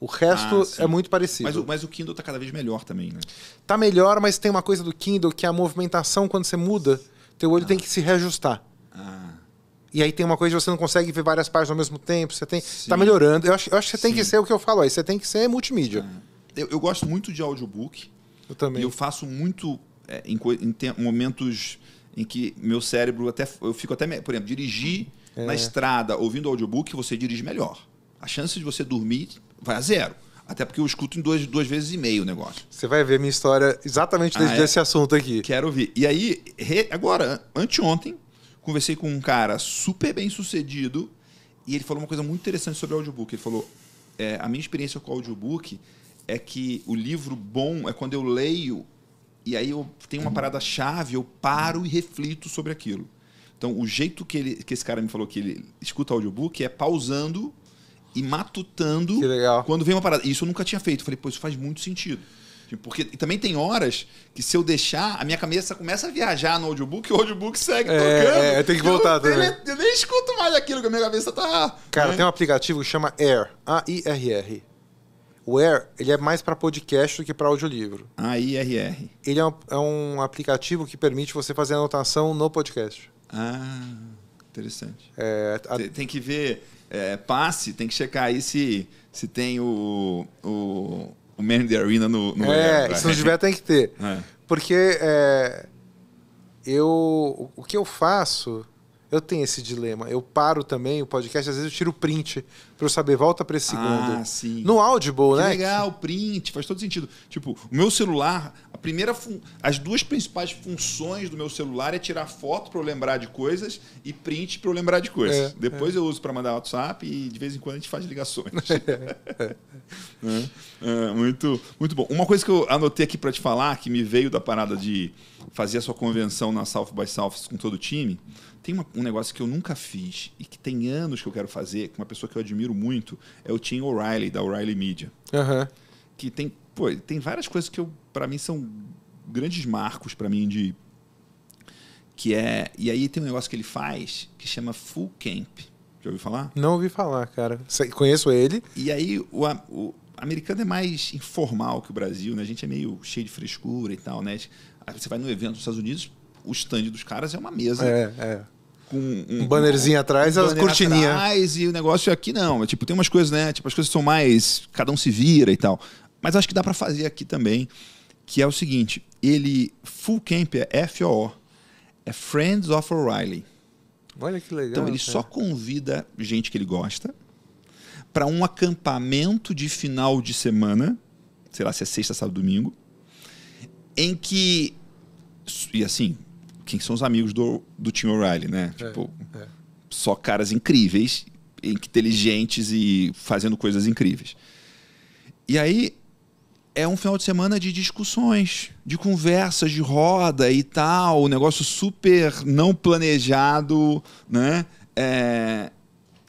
O resto ah, é muito parecido. Mas o, mas o Kindle está cada vez melhor também, né? Tá melhor, mas tem uma coisa do Kindle que é a movimentação quando você muda, teu olho ah. tem que se reajustar. Ah. E aí tem uma coisa que você não consegue ver várias páginas ao mesmo tempo, você tem. Tá melhorando. Eu acho, eu acho que você Sim. tem que ser o que eu falo aí, você tem que ser multimídia. Ah. Eu, eu, gosto muito de audiobook. Eu também. E eu faço muito é, em, em momentos em que meu cérebro até. Eu fico até. Por exemplo, dirigir é. na estrada ouvindo audiobook, você dirige melhor. A chance de você dormir vai a zero. Até porque eu escuto em duas, duas vezes e meio o negócio. Você vai ver minha história exatamente desde ah, é? esse assunto aqui. Quero ouvir. E aí, re... agora, anteontem, conversei com um cara super bem sucedido e ele falou uma coisa muito interessante sobre o audiobook. Ele falou: é, a minha experiência com o audiobook é que o livro bom é quando eu leio e aí eu tenho uma parada chave, eu paro e reflito sobre aquilo. Então, o jeito que, ele, que esse cara me falou que ele escuta audiobook é pausando e matutando quando vem uma parada. Isso eu nunca tinha feito. Falei, pô, isso faz muito sentido. Tipo, porque também tem horas que se eu deixar, a minha cabeça começa a viajar no audiobook e o audiobook segue é, tocando. É, tem que voltar eu, também. Eu, eu nem escuto mais aquilo que a minha cabeça tá. Cara, né? tem um aplicativo que chama Air. A-I-R-R. O Air, ele é mais para podcast do que para audiolivro. A-I-R-R. Ele é um, é um aplicativo que permite você fazer anotação no podcast. Ah. Interessante. É, a... tem, tem que ver é, passe, tem que checar aí se, se tem o, o, o Man Arena no, no É, se não tiver, tem que ter. (laughs) É. Porque é, eu, o que eu faço, eu tenho esse dilema. Eu paro também o podcast, às vezes eu tiro o print para eu saber, volta para esse ah, segundo. Ah, sim. No Audible, que né? Legal, print, faz todo sentido. Tipo, o meu celular, a primeira fun... As duas principais funções do meu celular é tirar foto para eu lembrar de coisas e print para eu lembrar de coisas. É, Depois é. eu uso para mandar WhatsApp e de vez em quando a gente faz ligações. (laughs) É, é, é. é, muito, muito bom. Uma coisa que eu anotei aqui para te falar, que me veio da parada de fazer a sua convenção na South by South com todo o time, tem uma, um negócio que eu nunca fiz e que tem anos que eu quero fazer, com uma pessoa que eu admiro muito, é o Tim O'Reilly, da O'Reilly Media. Aham. Uhum que tem, pô, tem várias coisas que eu para mim são grandes marcos para mim de que é, e aí tem um negócio que ele faz que chama Full Camp. Já ouviu falar? Não ouvi falar, cara. Conheço ele. E aí o, o americano é mais informal que o Brasil, né? A gente é meio cheio de frescura e tal, né? Você vai num evento nos Estados Unidos, o stand dos caras é uma mesa. É, é. Com um, um bannerzinho um, atrás, um as cortininhas. e o negócio aqui não. É, tipo, tem umas coisas, né? Tipo, as coisas são mais. Cada um se vira e tal. Mas acho que dá para fazer aqui também, que é o seguinte, ele full camp é FOO, é Friends of O'Reilly. Olha que legal. Então ele cara. só convida gente que ele gosta para um acampamento de final de semana, sei lá se é sexta, sábado, domingo, em que e assim, quem são os amigos do, do Tim O'Reilly, né? É, tipo, é. só caras incríveis, inteligentes e fazendo coisas incríveis. E aí é um final de semana de discussões, de conversas, de roda e tal, um negócio super não planejado, né? É,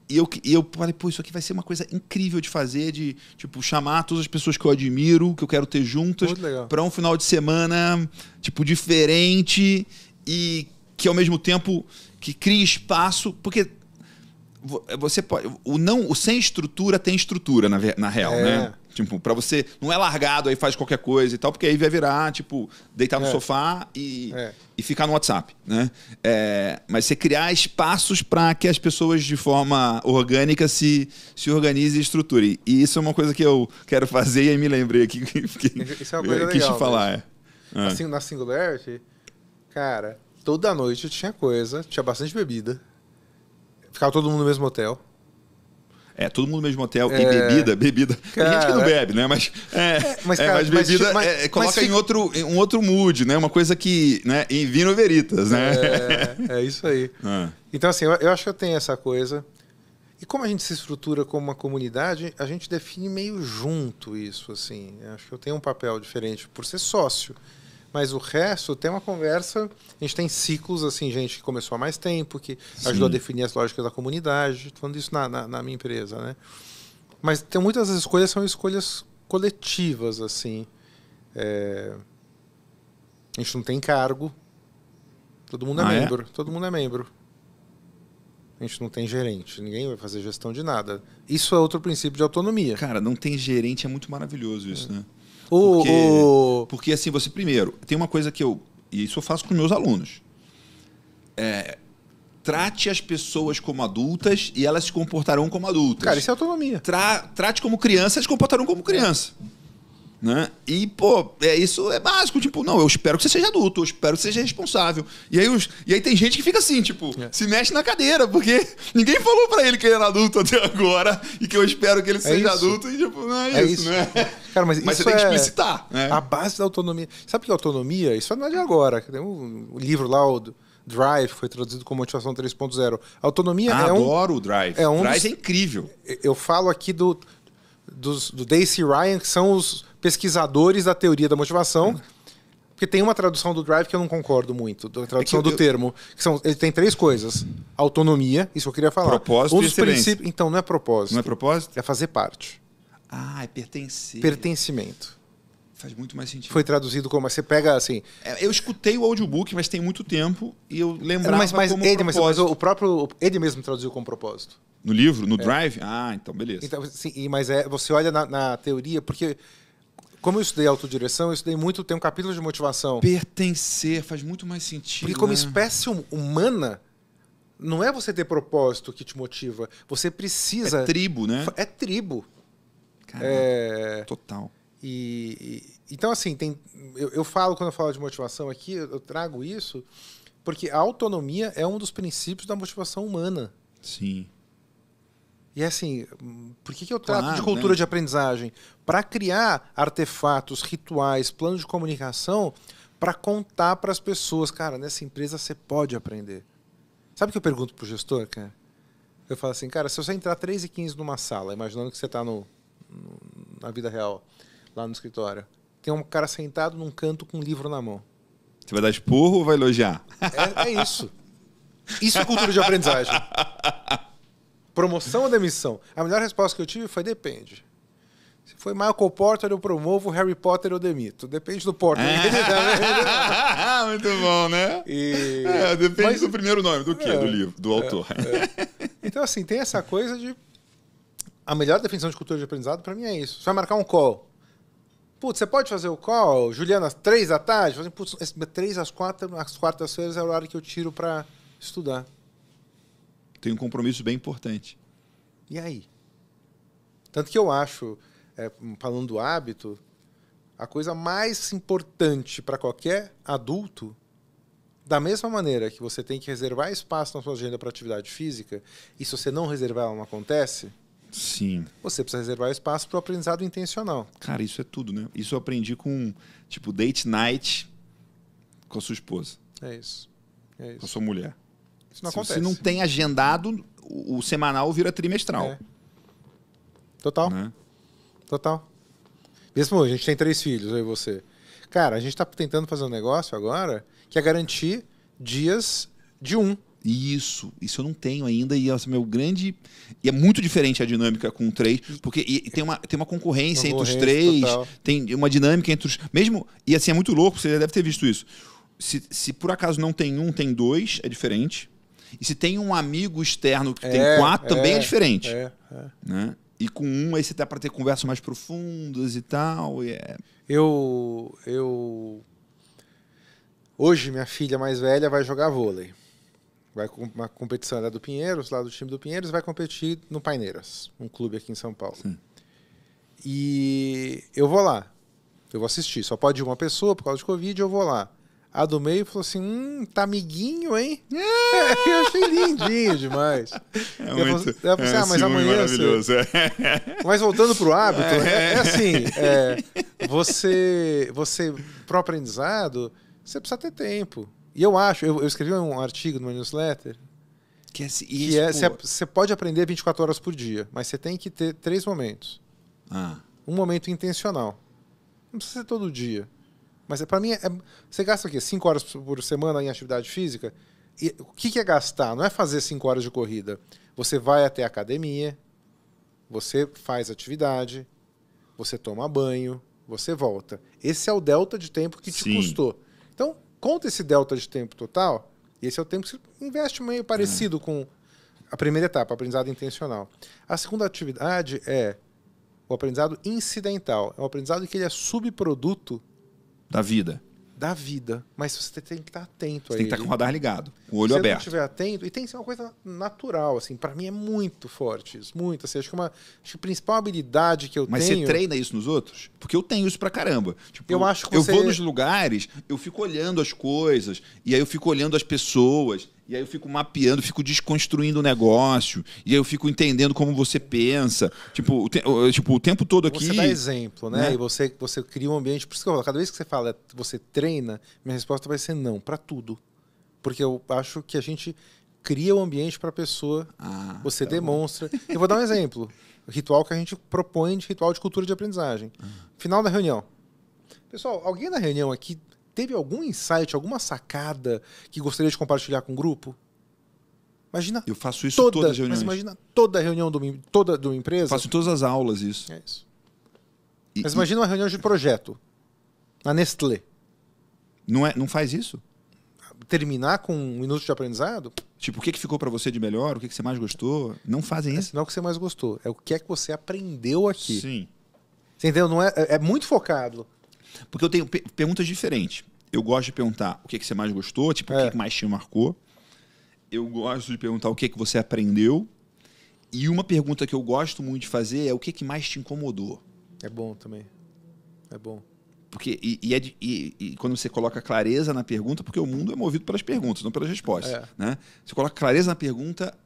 e eu, eu falei, pô, isso aqui vai ser uma coisa incrível de fazer, de tipo, chamar todas as pessoas que eu admiro, que eu quero ter juntas, para um final de semana, tipo, diferente e que ao mesmo tempo que crie espaço, porque você pode. O, não, o sem estrutura tem estrutura, na, na real, é. né? Tipo, para você. Não é largado aí, faz qualquer coisa e tal, porque aí vai virar, tipo, deitar no é. sofá e, é. e ficar no WhatsApp, né? É, mas você criar espaços para que as pessoas, de forma orgânica, se, se organizem e estruturem. E isso é uma coisa que eu quero fazer e aí me lembrei aqui. Que, (laughs) isso é uma coisa quis legal, falar. Assim, na Singularity, cara, toda noite eu tinha coisa, tinha bastante bebida, ficava todo mundo no mesmo hotel. É, todo mundo no mesmo hotel. É... E bebida, bebida. Cara... Tem gente que não bebe, né? Mas, é, mas, cara, é, mas é, bebida mas, é, é coloca fica... em, outro, em um outro mood, né? Uma coisa que. Né? Em vino veritas, né? É, é isso aí. (laughs) Ah. Então, assim, eu, eu acho que eu tenho essa coisa. E como a gente se estrutura como uma comunidade, a gente define meio junto isso, assim. Acho que eu tenho um papel diferente por ser sócio mas o resto tem uma conversa. A gente tem ciclos, assim, gente que começou há mais tempo, que Sim. ajudou a definir as lógicas da comunidade. Estou falando isso na, na, na, minha empresa, né? Mas tem muitas das escolhas são escolhas coletivas, assim. É... A gente não tem cargo. Todo mundo é ah, é? membro. É? Todo mundo é membro. A gente não tem gerente, ninguém vai fazer gestão de nada. Isso é outro princípio de autonomia. Cara, não tem gerente é muito maravilhoso isso, é. né? O, porque, o... porque assim, você primeiro, tem uma coisa que eu. E isso eu faço com meus alunos. É, trate as pessoas como adultas e elas se comportarão como adultas. Cara, isso é autonomia. Tra, trate como crianças, elas se comportarão como criança. Né? E, pô, é, isso é básico. Tipo, não, eu espero que você seja adulto, eu espero que você seja responsável. E aí, os, e aí tem gente que fica assim, tipo, é. se mexe na cadeira, porque (laughs) ninguém falou para ele que ele era adulto até agora e que eu espero que ele é seja isso. adulto. E, tipo, não é, é isso, isso, né? (laughs) Cara, mas, mas você tem que é explicitar. Né? A base da autonomia. Sabe que autonomia? Isso não é de agora. Tem um, um livro lá, o. Drive foi traduzido como Motivação 3.0. Autonomia ah, é um. Adoro o Drive. É um Drive dos, é incrível. Eu falo aqui do, do Daisy Ryan, que são os, pesquisadores da teoria da motivação. Porque tem uma tradução do Drive que eu não concordo muito, da é tradução é do eu... termo. Que são, ele tem três coisas: autonomia, isso eu queria falar. Propósito um dos princípios. Então, não é propósito. Não é propósito? É fazer parte. Ah, é pertencer. Pertencimento. Faz muito mais sentido. Foi traduzido como. Você pega assim. É, eu escutei o audiobook, mas tem muito tempo e eu lembrava mas, mas, como ele, propósito. Mas, mas o próprio. Ele mesmo traduziu como propósito. No livro? No é. Drive? Ah, então beleza. Então, sim, mas é, você olha na, na teoria, porque como eu estudei autodireção, eu estudei muito, tem um capítulo de motivação. Pertencer faz muito mais sentido. Porque como né? espécie hum, humana, não é você ter propósito que te motiva. Você precisa. É tribo, né? É tribo. Caramba, é... Total. E, e, então, assim, tem, eu, eu, falo, quando eu falo de motivação aqui, eu, eu trago isso porque a autonomia é um dos princípios da motivação humana. Sim. E é assim, por que, que eu trato claro, de cultura né? de aprendizagem? Para criar artefatos, rituais, planos de comunicação para contar para as pessoas, cara, nessa empresa você pode aprender. Sabe o que eu pergunto pro gestor, cara? Eu falo assim, cara, se você entrar 3 e 15 numa sala, imaginando que você está no, no, na vida real, lá no escritório, tem um cara sentado num canto com um livro na mão. Você vai dar esporro ou vai elogiar? É, é isso. Isso é cultura de aprendizagem. (laughs) Promoção ou demissão? A melhor resposta que eu tive foi depende. Se foi Michael Porter, eu promovo, Harry Potter eu demito. Depende do Porter. É. (laughs) (laughs) Muito bom, né? E... É, depende Mas... do primeiro nome, do quê? É, do livro, do é, autor. É. Então, assim, tem essa coisa de. A melhor definição de cultura de aprendizado para mim é isso. Você vai marcar um call. Putz, você pode fazer o call, Juliana, às três da tarde? Assim, putz, três às quatro, às quartas-feiras é o horário que eu tiro para estudar tem um compromisso bem importante. E aí? Tanto que eu acho, é, falando do hábito, a coisa mais importante para qualquer adulto, da mesma maneira que você tem que reservar espaço na sua agenda para atividade física, e se você não reservar, ela não acontece. Sim. Você precisa reservar espaço para o aprendizado intencional. Cara, isso é tudo, né? Isso eu aprendi com, tipo, date night com a sua esposa. É isso. É isso. Com a sua mulher. Isso não se, acontece. Se não tem agendado, o, o semanal vira trimestral. É. Total. Né? Total. Mesmo a gente tem três filhos, eu e você. Cara, a gente está tentando fazer um negócio agora que é garantir dias de um. Isso, isso eu não tenho ainda e é meu grande e é muito diferente a dinâmica com três, porque e, e tem uma tem uma concorrência, entre os três, total. tem uma dinâmica entre os mesmo e assim é muito louco, você já deve ter visto isso. Se, se por acaso não tem um, tem dois, é diferente. E se tem um amigo externo que é, tem quatro, também é, é diferente. É, é. Né? E com um, aí você dá para ter conversas mais profundas e tal. E Eu. eu... Hoje, minha filha mais velha vai jogar vôlei. Vai com uma competição lá do Pinheiros, lá do time do Pinheiros, vai competir no Paineiras, um clube aqui em São Paulo. Sim. E eu vou lá. Eu vou assistir. Só pode ir uma pessoa por causa de Covid, eu vou lá. A do meio falou assim: hum, tá amiguinho, hein? (laughs) É, eu achei lindinho demais. É muito, ela falou, assim, ah, mas é amanhã. Maravilhoso. Você... É. (laughs) Mas voltando pro hábito, é. é, é assim: é, você, você, pro aprendizado, você precisa ter tempo. E eu acho, eu, eu escrevi um artigo numa newsletter. Que é, isso, que é você pode aprender 24 horas por dia, mas você tem que ter três momentos. Ah. Um momento intencional. Não precisa ser todo dia mas é, para mim, é, é, você gasta o quê? 5 horas por semana em atividade física? E, o que, é gastar? Não é fazer 5 horas de corrida. Você vai até a academia, você faz atividade, você toma banho, você volta. Esse é o delta de tempo que te Sim. custou. Então, conta esse delta de tempo total, e esse é o tempo que você investe meio é. parecido com a primeira etapa, aprendizado intencional. A segunda atividade é o aprendizado incidental. É um aprendizado que ele é subproduto da vida. Da vida. Mas você tem que estar atento você tem que estar com o radar ligado, o olho Se aberto. Se você estiver atento, e tem que ser uma coisa natural, assim. para mim é muito forte isso, muito. Assim, acho, que é uma, acho que a principal habilidade que eu Mas tenho... Mas você treina isso nos outros? Porque eu tenho isso pra caramba. Tipo, eu acho que Eu você... vou nos lugares, eu fico olhando as coisas, e aí eu fico olhando as pessoas, e aí eu fico mapeando, fico desconstruindo o negócio. E aí eu fico entendendo como você pensa. Tipo, o, te, tipo, o tempo todo aqui. Você dá exemplo, né? né? E você, você cria um ambiente. Por isso que eu falo, cada vez que você fala, você treina, minha resposta vai ser não, para tudo. Porque eu acho que a gente cria o um ambiente para a pessoa, ah, você tá demonstra. Bom. Eu vou dar um exemplo. O ritual que a gente propõe de ritual de cultura de aprendizagem. Ah. Final da reunião. Pessoal, alguém na reunião aqui teve algum insight, alguma sacada que gostaria de compartilhar com o grupo? Imagina. Eu faço isso toda, todas as reuniões. Mas imagina toda a reunião de uma, toda de uma empresa. faço em todas as aulas isso. É isso. E, mas e... imagina uma reunião de projeto na Nestlé. Não, é, não faz isso? Terminar com um minuto de aprendizado? Tipo, o que, que ficou para você de melhor? O que, que você mais gostou? Não fazem é, isso. Não é o que você mais gostou. É o que é que você aprendeu aqui. Sim. Você entendeu? Não é, é, é muito focado. Porque eu tenho perguntas diferentes. Eu gosto de perguntar o que, que você mais gostou, tipo, é. o que, é. que mais te marcou. Eu gosto de perguntar o que, que você aprendeu. E uma pergunta que eu gosto muito de fazer é o que, que mais te incomodou. É bom também. É bom. Porque, e, e, é de, e, e, quando você coloca clareza na pergunta, porque o mundo é movido pelas perguntas, não pelas respostas. É. Né? Você coloca clareza na pergunta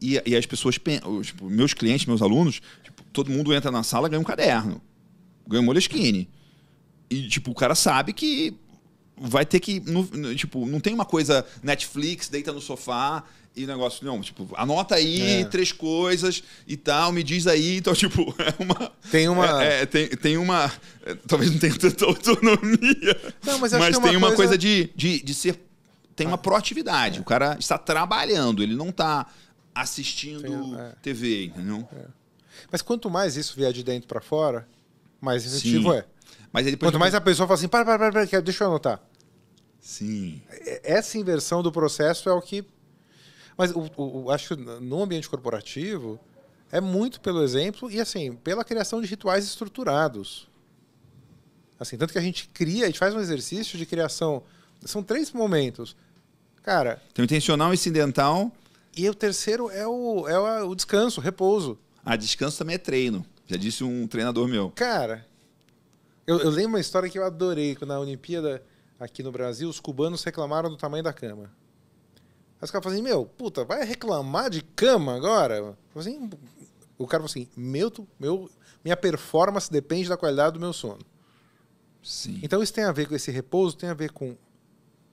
e, e as pessoas, tipo, meus clientes, meus alunos, tipo, todo mundo entra na sala ganha um caderno, ganha uma moleskine. E, tipo, o cara sabe que vai ter que. No, no, tipo, não tem uma coisa Netflix, deita no sofá e negócio. Não, tipo, anota aí é. três coisas e tal, me diz aí. Então, tipo, (laughs) é uma. Tem uma. É, é, tem, tem uma. É, talvez não tenha tanta autonomia. Não, mas, mas tem, é tem, uma coisa, coisa de, de, de, ser. Tem uma ah. proatividade. É. O cara está trabalhando, ele não está assistindo tem, TV, entendeu? Mas quanto mais isso vier de dentro para fora, mais efetivo é. Mas aí depois Quanto mais a pessoa fala assim, para, para, para, para, deixa eu anotar. Sim. É, essa inversão do processo é o que. Mas o, o, acho que no ambiente corporativo é muito pelo exemplo e assim, pela criação de rituais estruturados. Assim, tanto que a gente cria, a gente faz um exercício de criação. São três momentos. Cara. Tem o intencional, incidental. E o terceiro é o, é o descanso, o repouso. Ah, descanso também é treino. Já disse um treinador meu. Cara, eu, eu, lembro uma história que eu adorei, quando na Olimpíada aqui no Brasil, os cubanos reclamaram do tamanho da cama. Aí os caras falaram assim, meu, puta, vai reclamar de cama agora? Assim, o cara falou assim, meu, meu, minha performance depende da qualidade do meu sono. Sim. Então isso tem a ver com esse repouso, tem a ver com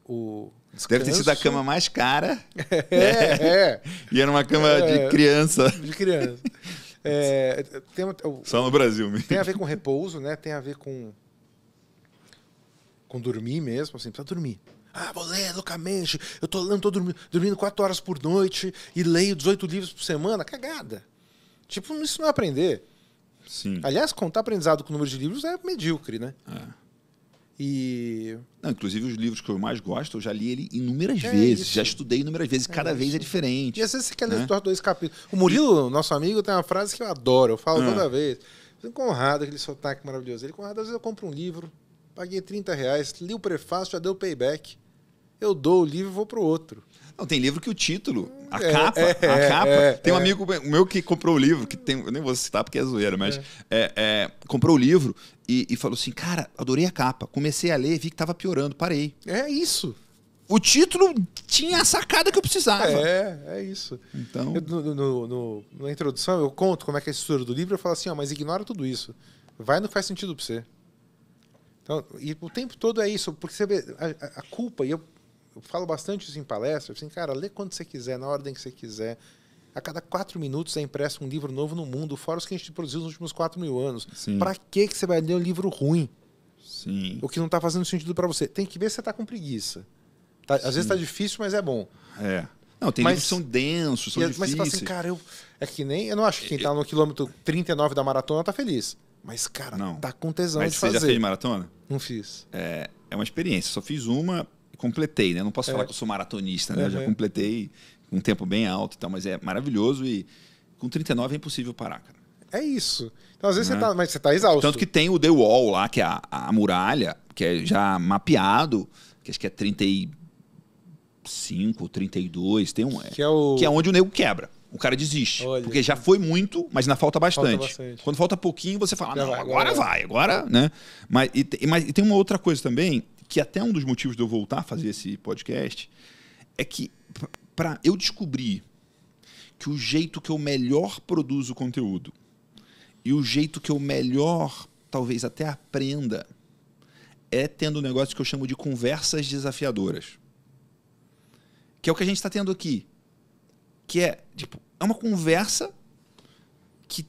o Descanso. Deve ter sido a cama mais cara. (laughs) É, é. (laughs) E era uma cama é, de criança. De criança. É, tem, Só no Brasil mesmo. Tem a ver com repouso, né? Tem a ver com. com dormir mesmo, assim, precisa dormir. Ah, vou ler loucamente, eu tô lendo, tô dormindo, dormindo quatro horas por noite e leio 18 livros por semana. Cagada. Tipo, isso não é aprender. Sim. Aliás, contar aprendizado com o número de livros é medíocre, né? É. E... Não, inclusive, os livros que eu mais gosto, eu já li ele inúmeras é vezes, isso. já estudei inúmeras vezes, é cada isso. vez é diferente. E às vezes você quer ler né? dois capítulos. O Murilo, nosso amigo, tem uma frase que eu adoro, eu falo ah. toda vez. O Conrado, aquele sotaque maravilhoso. Ele, Conrado, às vezes eu compro um livro, paguei 30 reais, li o prefácio, já deu payback. Eu dou o livro e vou para o outro. Não, tem livro que o título, a é, capa, é, a é, capa. É, tem um é. amigo meu que comprou o livro, que tem, eu nem vou citar porque é zoeira, mas é. comprou o livro e, e, falou assim: cara, adorei a capa. Comecei a ler, vi que tava piorando, parei. É isso. O título tinha a sacada que eu precisava. É, é isso. Então. Eu, no, no, no, na introdução, eu conto como é que é a estrutura do livro, eu falo assim, ó, mas ignora tudo isso. Vai não faz sentido pra você. Então, e o tempo todo é isso, porque você vê a, a culpa, e eu eu falo bastante isso em palestras, assim, cara, lê quando você quiser, na ordem que você quiser. A cada quatro minutos é impresso um livro novo no mundo, fora os que a gente produziu nos últimos quatro mil anos. Para que você vai ler um livro ruim? Sim. O que não está fazendo sentido para você. Tem que ver se você está com preguiça. Tá, às vezes está difícil, mas é bom. É. Não, tem mas, livros que são densos, são e, difíceis. É, mas você fala assim, cara, eu, é que nem... Eu não acho que quem está é no quilômetro 39 da maratona está feliz. Mas, cara, não. tá com tesão mas de fazer. Mas você já fez maratona? Não fiz. É, é uma experiência. Só fiz uma completei, né? Não posso é. falar que eu sou maratonista, né? Uhum. Eu já uhum. completei um tempo bem alto e tal, mas é maravilhoso e com 39 é impossível parar, cara. É isso. Então, às vezes uhum. você né? tá, mas você tá exausto. Tanto que tem o The Wall lá, que é a, a muralha, que é já mapeado, que acho que é 35, 32, tem um. É, que é, o... que é onde o nego quebra. O cara desiste. Olha. Porque já foi muito, mas na falta bastante. Falta bastante. Quando falta pouquinho, você fala, ah, vai, agora, agora é. vai, agora, né? Mas e, mas e tem uma outra coisa também, que até um dos motivos de eu voltar a fazer esse podcast é que para eu descobrir que o jeito que eu melhor produzo conteúdo e o jeito que eu melhor talvez até aprenda é tendo um negócio que eu chamo de conversas desafiadoras. Que é o que a gente está tendo aqui. Que é, tipo, é uma conversa que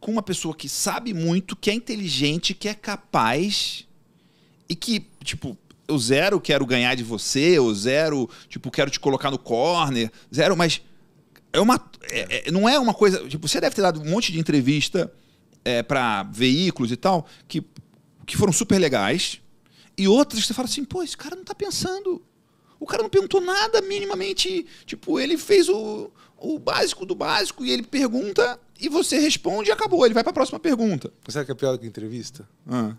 com uma pessoa que sabe muito, que é inteligente, que é capaz e que, tipo, eu zero quero ganhar de você, eu zero, tipo, quero te colocar no corner, zero, mas é uma. É, é, não é uma coisa. Tipo, você deve ter dado um monte de entrevista é, para veículos e tal, que, que foram super legais. E outras que você fala assim, pô, esse cara não tá pensando. O cara não perguntou nada minimamente. Tipo, ele fez o, o básico do básico e ele pergunta e você responde e acabou. Ele vai para a próxima pergunta. Sabe que é pior que entrevista? Ah.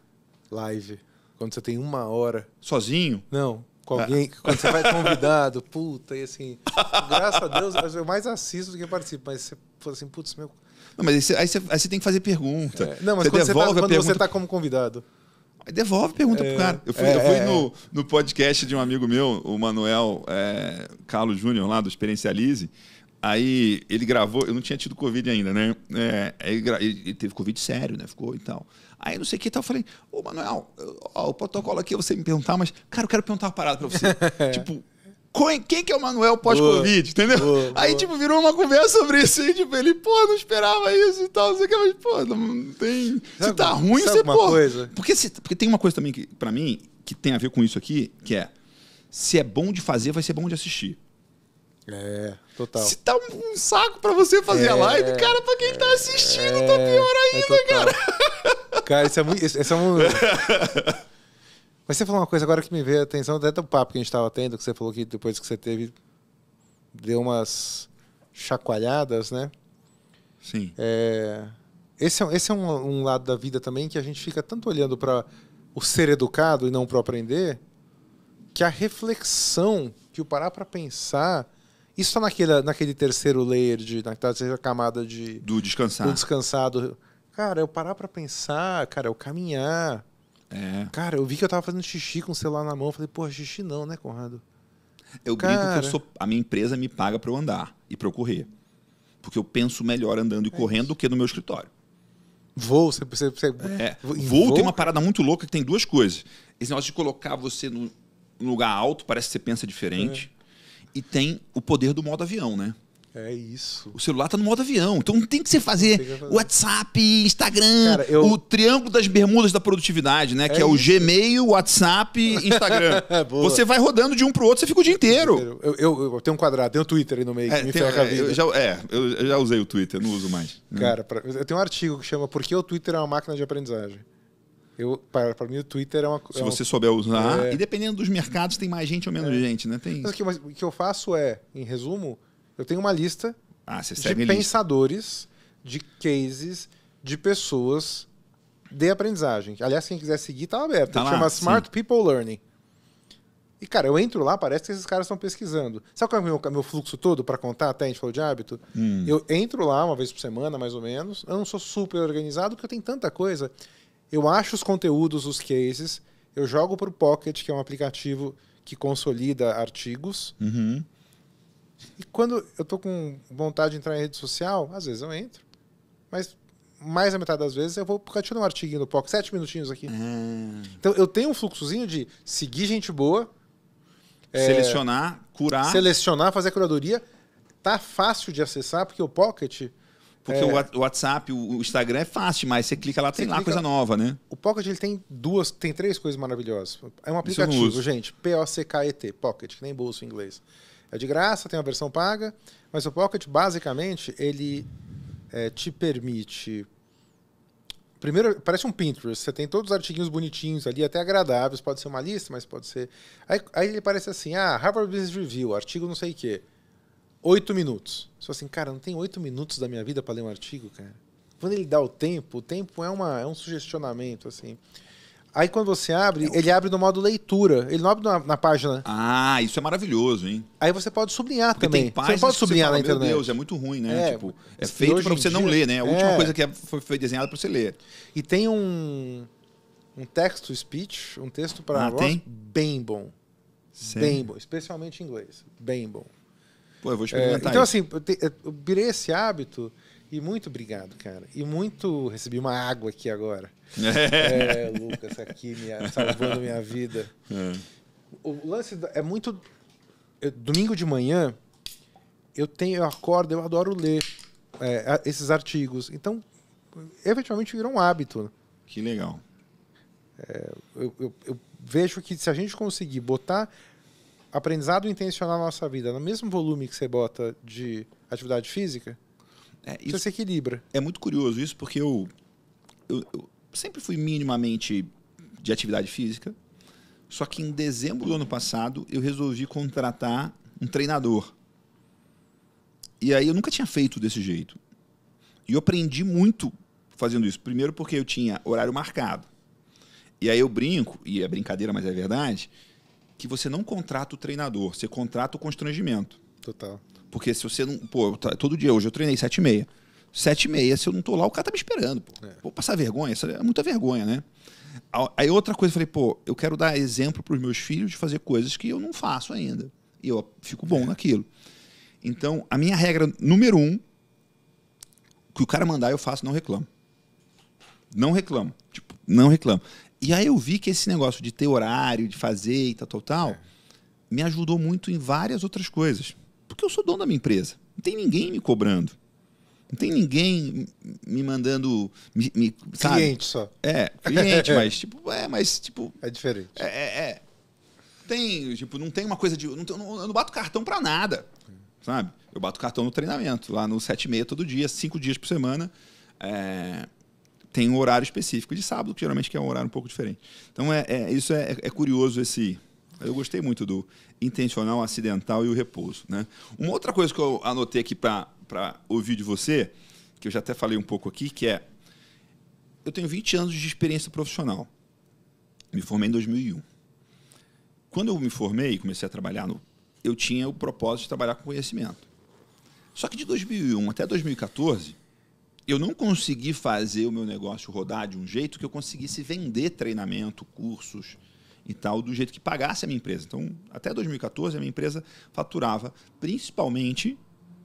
Live. Quando você tem uma hora. Sozinho? Não. Com ah. alguém. Quando você vai convidado, (laughs) puta, e assim. Graças a Deus, eu mais assisto do que participo, mas você fala assim, putz, meu. Não, mas aí você, aí você, aí você tem que fazer pergunta. É. Não, mas você quando, devolve você tá, quando pergunta... você tá como convidado. Aí devolve, pergunta é, pro cara. Eu fui, é, eu fui é, no, é. no podcast de um amigo meu, o Manuel é, Carlos Júnior, lá do Experiencialize. Aí ele gravou, eu não tinha tido Covid ainda, né? É, ele, ele, teve Covid sério, né? Ficou e tal. Aí não sei o que e tal. Eu falei, ô Manuel, ó, o protocolo aqui é você me perguntar, mas, cara, eu quero perguntar uma parada pra você. (laughs) tipo, quem que é o Manuel pós-Covid, entendeu? Boa, aí, boa. tipo, virou uma conversa sobre isso. E, assim, tipo, ele, pô, não esperava isso e tal, não sei o que, mas, pô, não tem. se tá ruim, você, pô. Coisa? Porque, se, porque tem uma coisa também que, pra mim, que tem a ver com isso aqui, que é: se é bom de fazer, vai ser bom de assistir. É, total. Se tá um, um saco pra você fazer é, a live, cara, pra quem é, tá assistindo, tá é, tá pior é ainda, é cara. (laughs) Cara, isso é muito. Isso é (laughs) Mas você falou uma coisa agora que me veio a atenção, até do papo que a gente estava tendo, que você falou que depois que você teve, deu umas chacoalhadas, né? Sim. É... Esse é, esse é um, um lado da vida também que a gente fica tanto olhando para o ser educado e não para aprender, que a reflexão, que o parar para pensar, isso está naquele, naquele terceiro layer, de, naquela terceira tá, camada de, do descansar. Do descansado Cara, eu parar pra pensar, cara, eu caminhar. É. Cara, eu vi que eu tava fazendo xixi com o celular na mão. Falei, porra, xixi não, né, Conrado? Eu cara... brinco que eu sou, a minha empresa me paga para eu andar e para eu correr. Porque eu penso melhor andando e é correndo do que no meu escritório. Voo, você. você, você é. Voo, voo tem uma parada muito louca que tem duas coisas. Esse negócio de colocar você num lugar alto, parece que você pensa diferente. É. E tem o poder do modo avião, né? É isso. O celular tá no modo avião. Então não tem que você fazer, que fazer. WhatsApp, Instagram, Cara, eu... o triângulo das bermudas da produtividade, né? É que é isso. o Gmail, WhatsApp, Instagram. (laughs) É, você vai rodando de um pro outro, você fica o dia inteiro. Eu, eu, eu tenho um quadrado, tenho um Twitter aí no meio, é, que me tem, ferra a é, vida. Eu já, é, eu já usei o Twitter, não uso mais. Hum. Cara, pra, eu tenho um artigo que chama Por que o Twitter é uma máquina de aprendizagem? Eu, para, para mim, o Twitter é uma coisa. É Se você uma, souber usar. É... E dependendo dos mercados, tem mais gente ou menos é. gente, né? Tem... Mas o que, o que eu faço é, em resumo, eu tenho uma lista ah, de pensadores, lista. de cases, de pessoas de aprendizagem. Aliás, quem quiser seguir, tá aberto. Tá chama Smart sim. People Learning. E, cara, eu entro lá, parece que esses caras estão pesquisando. Sabe qual é o meu, meu fluxo todo para contar? Até a gente falou de hábito. Hum. Eu entro lá uma vez por semana, mais ou menos. Eu não sou super organizado, porque eu tenho tanta coisa. Eu acho os conteúdos, os cases. Eu jogo para o Pocket, que é um aplicativo que consolida artigos. Uhum. E quando eu tô com vontade de entrar em rede social, às vezes eu entro. Mas mais da metade das vezes eu vou continuar um artigo no POC, sete minutinhos aqui. Hum. Então eu tenho um fluxozinho de seguir gente boa. É, selecionar, é, curar. Selecionar, fazer a curadoria. Tá fácil de acessar, porque o Pocket. Porque é, o WhatsApp, o Instagram é fácil, mas você clica lá, você tem clica, lá coisa nova, né? O Pocket ele tem duas, tem três coisas maravilhosas. É um aplicativo, gente. P-O-C-K-E-T, Pocket, que nem bolso em inglês. É de graça, tem uma versão paga, mas o Pocket basicamente ele é, te permite Primeiro, parece um Pinterest. Você tem todos os artiguinhos bonitinhos ali, até agradáveis. Pode ser uma lista, mas pode ser. Aí, aí ele parece assim: ah, Harvard Business Review, artigo não sei o quê. Oito minutos. Você fala assim, cara, não tem oito minutos da minha vida para ler um artigo, cara. Quando ele dá o tempo, o tempo é, uma, é um sugestionamento, assim. Aí quando você abre, é. ele abre no modo leitura. Ele não abre na, na, página. Ah, isso é maravilhoso, hein? Aí você pode sublinhar Porque também. você pode sublinhar você fala, na internet. Meu Deus, é muito ruim, né? É, tipo, é feito para você dia, não ler, né? A última é. coisa que é, foi, desenhada para você ler. E tem um um texto speech, um texto para ah, tem? bem bom. Bem bom, especialmente em inglês. Bem bom. Pô, eu vou é, experimentar. É, então isso. assim, eu, te, eu virei esse hábito e muito obrigado, cara. E muito. Recebi uma água aqui agora. (laughs) É. é, Lucas, aqui me salvando minha vida. É. O lance é muito. Eu, domingo de manhã, eu tenho, eu acordo, eu adoro ler é, esses artigos. Então, efetivamente virou um hábito. Né? Que legal. É, eu, eu, eu vejo que se a gente conseguir botar aprendizado intencional na nossa vida no mesmo volume que você bota de atividade física, é, isso, Você se equilibra. É muito curioso isso, porque eu, eu, eu sempre fui minimamente de atividade física, só que em dezembro do ano passado eu resolvi contratar um treinador. E aí eu nunca tinha feito desse jeito. E eu aprendi muito fazendo isso. Primeiro porque eu tinha horário marcado. E aí eu brinco, e é brincadeira, mas é verdade, que você não contrata o treinador, você contrata o constrangimento. Total. Porque se você não. Pô, tá, todo dia, hoje eu treinei 7 e meia. 7 e meia, se eu não tô lá, o cara tá me esperando, pô. É. Vou passar vergonha, isso é muita vergonha, né? Aí outra coisa, eu falei, pô, eu quero dar exemplo pros meus filhos de fazer coisas que eu não faço ainda. E eu fico bom é. naquilo. Então, a minha regra número um, que o cara mandar, eu faço, não reclamo. Não reclamo. Tipo, não reclamo. E aí eu vi que esse negócio de ter horário, de fazer e tal, tal, tal, é. me ajudou muito em várias outras coisas. Porque eu sou dono da minha empresa. Não tem ninguém me cobrando. Não tem ninguém me mandando. Me, me, cliente só. É, cliente, mas tipo, é, mas tipo. É diferente. É, é, é. Tem, tipo, não tem uma coisa de. Não, eu não bato cartão para nada. Sabe? Eu bato cartão no treinamento, lá no 7 e meia todo dia, cinco dias por semana. É, tem um horário específico de sábado, que geralmente é um horário um pouco diferente. Então é, é isso é, é curioso esse eu gostei muito do intencional, acidental e o repouso. Né? Uma outra coisa que eu anotei aqui para ouvir de você, que eu já até falei um pouco aqui, que é eu tenho 20 anos de experiência profissional. Me formei em 2001. Quando eu me formei e comecei a trabalhar, no, eu tinha o propósito de trabalhar com conhecimento. Só que de 2001 até 2014, eu não consegui fazer o meu negócio rodar de um jeito que eu conseguisse vender treinamento, cursos, e tal, do jeito que pagasse a minha empresa. Então, até 2014, a minha empresa faturava principalmente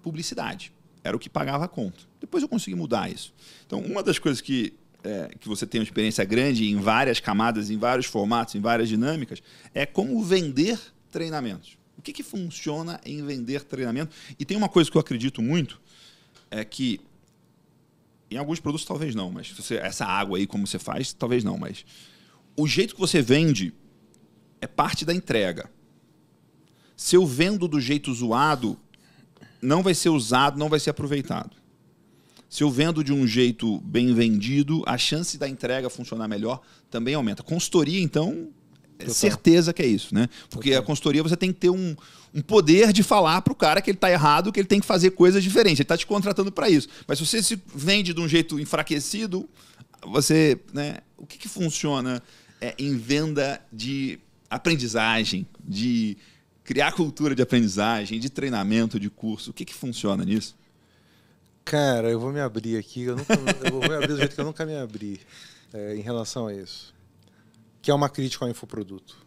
publicidade. Era o que pagava a conta. Depois eu consegui mudar isso. Então, uma das coisas que, é, que você tem uma experiência grande em várias camadas, em vários formatos, em várias dinâmicas, é como vender treinamentos. O que, que funciona em vender treinamento? E tem uma coisa que eu acredito muito, é que em alguns produtos talvez não, mas você, essa água aí como você faz, talvez não, mas o jeito que você vende é parte da entrega. Se eu vendo do jeito zoado, não vai ser usado, não vai ser aproveitado. Se eu vendo de um jeito bem vendido, a chance da entrega funcionar melhor também aumenta. Consultoria, então, é certeza que é isso, né? Porque Total. a consultoria você tem que ter um, um poder de falar para o cara que ele está errado, que ele tem que fazer coisas diferentes. Ele está te contratando para isso. Mas se você se vende de um jeito enfraquecido, você, né? O que, que funciona é, em venda de aprendizagem, de criar cultura de aprendizagem, de treinamento, de curso? O que, que funciona nisso? Cara, eu vou me abrir aqui. Eu, nunca, eu vou me abrir do jeito que eu nunca me abri é, em relação a isso. Que é uma crítica ao infoproduto.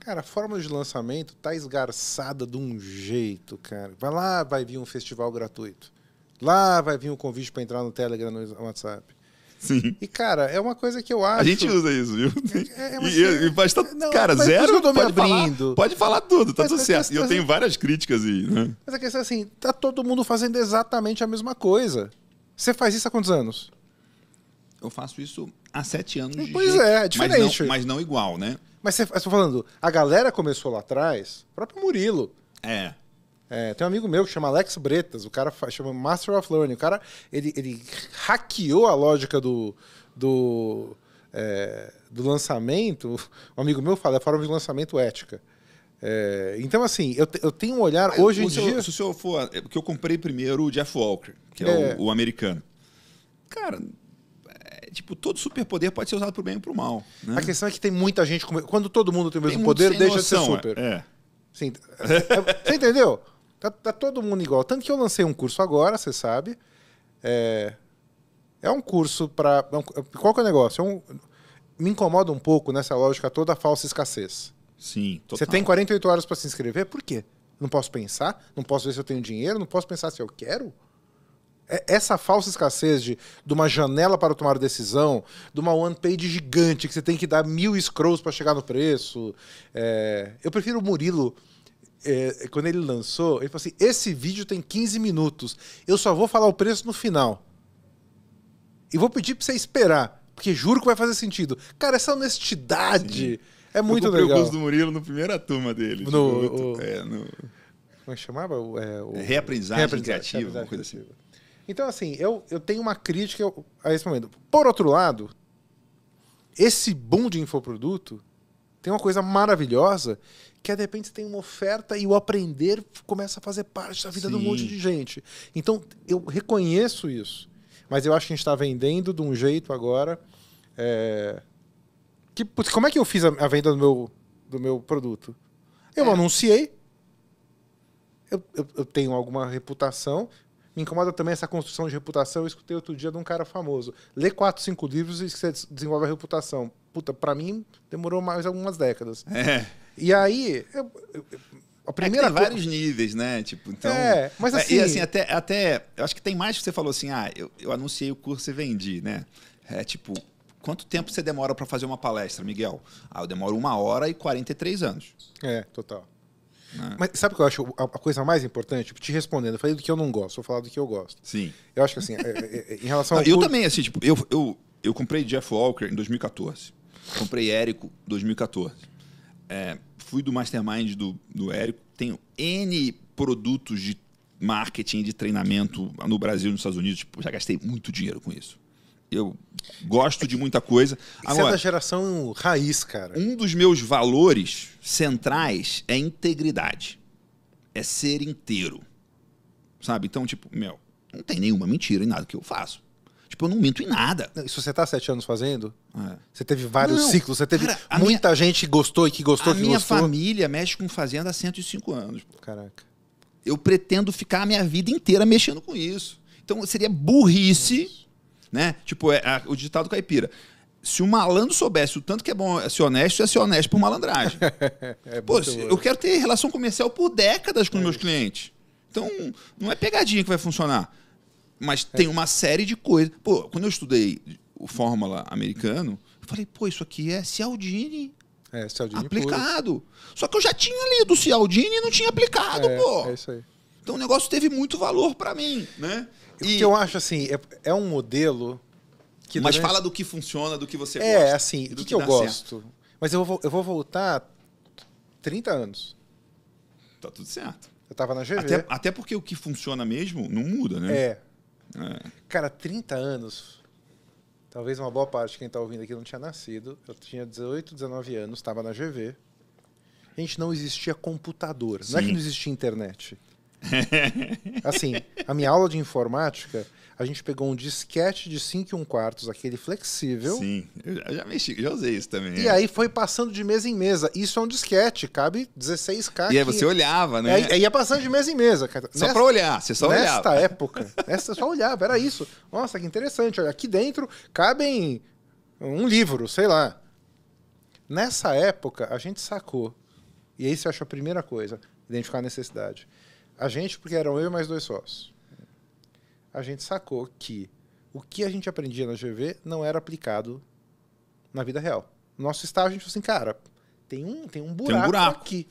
Cara, a fórmula de lançamento tá esgarçada de um jeito, cara. Vai lá, vai vir um festival gratuito. Lá vai vir um convite para entrar no Telegram, no WhatsApp. Sim. E, cara, é uma coisa que eu acho. A gente usa isso, viu? É, é, é e, e, mas tá, não, cara, mas zero. Eu tô pode, abrindo. Falar, pode falar tudo, tá mas tudo certo. E eu tenho é- várias críticas aí, né? Mas a questão é assim: tá todo mundo fazendo exatamente a mesma coisa. Você faz isso há quantos anos? Eu faço isso há sete anos. Pois jeito, é, é diferente. Mas não, mas não, igual, né? Mas você, tá falando, a galera começou lá atrás, próprio Murilo. É. É, tem um amigo meu que chama Alex Bretas, o cara chama Master of Learning. O cara, ele, ele hackeou a lógica do, do, é, do lançamento. Um amigo meu fala, é forma de lançamento ética. É, então, assim, eu, te, eu tenho um olhar ah, hoje em dia. se o senhor for. Porque é, eu comprei primeiro o Jeff Walker, que é, é o, o, americano. Cara, é, tipo, todo superpoder pode ser usado pro bem ou pro mal. Né? A questão é que tem muita gente. Quando todo mundo tem o mesmo tem poder, deixa noção, de ser super. É. Sim, é, você entendeu? (laughs) Tá, tá, todo mundo igual. Tanto que eu lancei um curso agora, você sabe. É, é um curso para. É é, qual que é o negócio? É um, me incomoda um pouco nessa lógica toda a falsa escassez. Sim, total. Você tem 48 horas para se inscrever, por quê? Não posso pensar, não posso ver se eu tenho dinheiro, não posso pensar se eu quero. É, essa falsa escassez de, de uma janela para tomar decisão, de uma one page gigante que você tem que dar mil scrolls para chegar no preço. É, eu prefiro o Murilo é, quando ele lançou, ele falou assim: esse vídeo tem 15 minutos, eu só vou falar o preço no final. E vou pedir pra você esperar, porque juro que vai fazer sentido. Cara, essa honestidade Sim. é muito eu legal. Eu o curso do Murilo na primeira turma dele. No, tipo, o, é, no... Como é que chamava? É, o... Reaprendizagem, reaprendizagem criativa, reaprendizagem uma coisa assim. Então, assim, eu, eu tenho uma crítica a esse momento. Por outro lado, esse boom de infoproduto tem uma coisa maravilhosa que é, de repente tem uma oferta e o aprender começa a fazer parte da vida Sim. de um monte de gente. Então eu reconheço isso, mas eu acho que a gente está vendendo de um jeito agora. É... Que, putz, como é que eu fiz a, a, venda do meu, do meu produto? Eu é. anunciei. Eu, eu, eu tenho alguma reputação, me incomoda também essa construção de reputação. Eu escutei outro dia de um cara famoso. Lê quatro, cinco livros e você desenvolve a reputação. Puta, pra mim, demorou mais algumas décadas. É. E aí, eu, eu, a é primeira é tem vários co... níveis, né? Tipo, então. É, mas é, assim. E assim, até, até. Eu acho que tem mais que você falou assim: ah, eu, eu anunciei o curso e vendi, né? É tipo, quanto tempo você demora para fazer uma palestra, Miguel? Ah, eu demoro uma hora e 43 anos. É, total. Né? Mas sabe o que eu acho a, coisa mais importante? Tipo, te respondendo, eu falei do que eu não gosto, vou falar do que eu gosto. Sim. Eu acho que assim, é, é, é, em relação não, Eu também, assim, tipo, eu, eu, eu comprei Jeff Walker em 2014. Comprei Érico em 2014. É, fui do mastermind do, do Érico. Tenho N produtos de marketing, de treinamento no Brasil e nos Estados Unidos. Tipo, já gastei muito dinheiro com isso eu gosto de muita coisa. É Agora, Você é da geração raiz, cara. Um dos meus valores centrais é integridade. É ser inteiro. Sabe? Então, tipo, meu, não tem nenhuma mentira em nada que eu faço. Tipo, eu não minto em nada. Isso você tá sete anos fazendo? É. Você teve vários não, ciclos, você teve cara, muita minha, gente gostou e que gostou, a minha gostou. família mexe com fazenda há 105 anos. Caraca. Eu pretendo ficar a minha vida inteira mexendo com isso. Então seria burrice né? Tipo, é, o ditado caipira. Se o malandro soubesse o tanto que é bom ser honesto, ia ser honesto por malandragem. (laughs) É, é Pô, eu quero ter relação comercial por décadas com é meus isso. clientes. Então, não é pegadinha que vai funcionar. Mas é. tem uma série de coisas. Pô, quando eu estudei o Fórmula americano, eu falei, pô, isso aqui é Cialdini é, Cialdini aplicado. Puro. Só que eu já tinha lido Cialdini e não tinha aplicado, é, pô. É isso aí. Então o negócio teve muito valor para mim, né? e... que eu acho assim, é, é um modelo que. Mas durante... fala do que funciona, do que você é, gosta. É, assim, do que, que eu gosto. Certo. Mas eu vou, eu vou voltar 30 anos. Tá tudo certo. Eu tava na GV. Até, até porque o que funciona mesmo não muda, né? É. é. Cara, 30 anos. Talvez uma boa parte de quem tá ouvindo aqui não tinha nascido. Eu tinha 18, 19 anos, estava na GV. A gente não existia computador. Sim. Não é que não existia internet. (laughs) Assim, a minha aula de informática, a gente pegou um disquete de 5 e 1 quartos, aquele flexível. Sim, eu já mexi, já usei isso também. E é. aí foi passando de mesa em mesa. Isso é um disquete, cabe 16K. E aí você olhava, né? Aí, aí ia passando de mesa em mesa. Só para olhar, você só olhava. Nesta época, nessa, só olhava, era isso. Nossa, que interessante. Olha, aqui dentro cabem um livro, sei lá. Nessa época, a gente sacou. E aí você acha a primeira coisa, identificar a necessidade. A gente, porque eram eu e mais dois sócios. A gente sacou que o que a gente aprendia na GV não era aplicado na vida real. Nosso estágio, a gente falou assim, cara, tem um, tem um buraco, tem um buraco. aqui.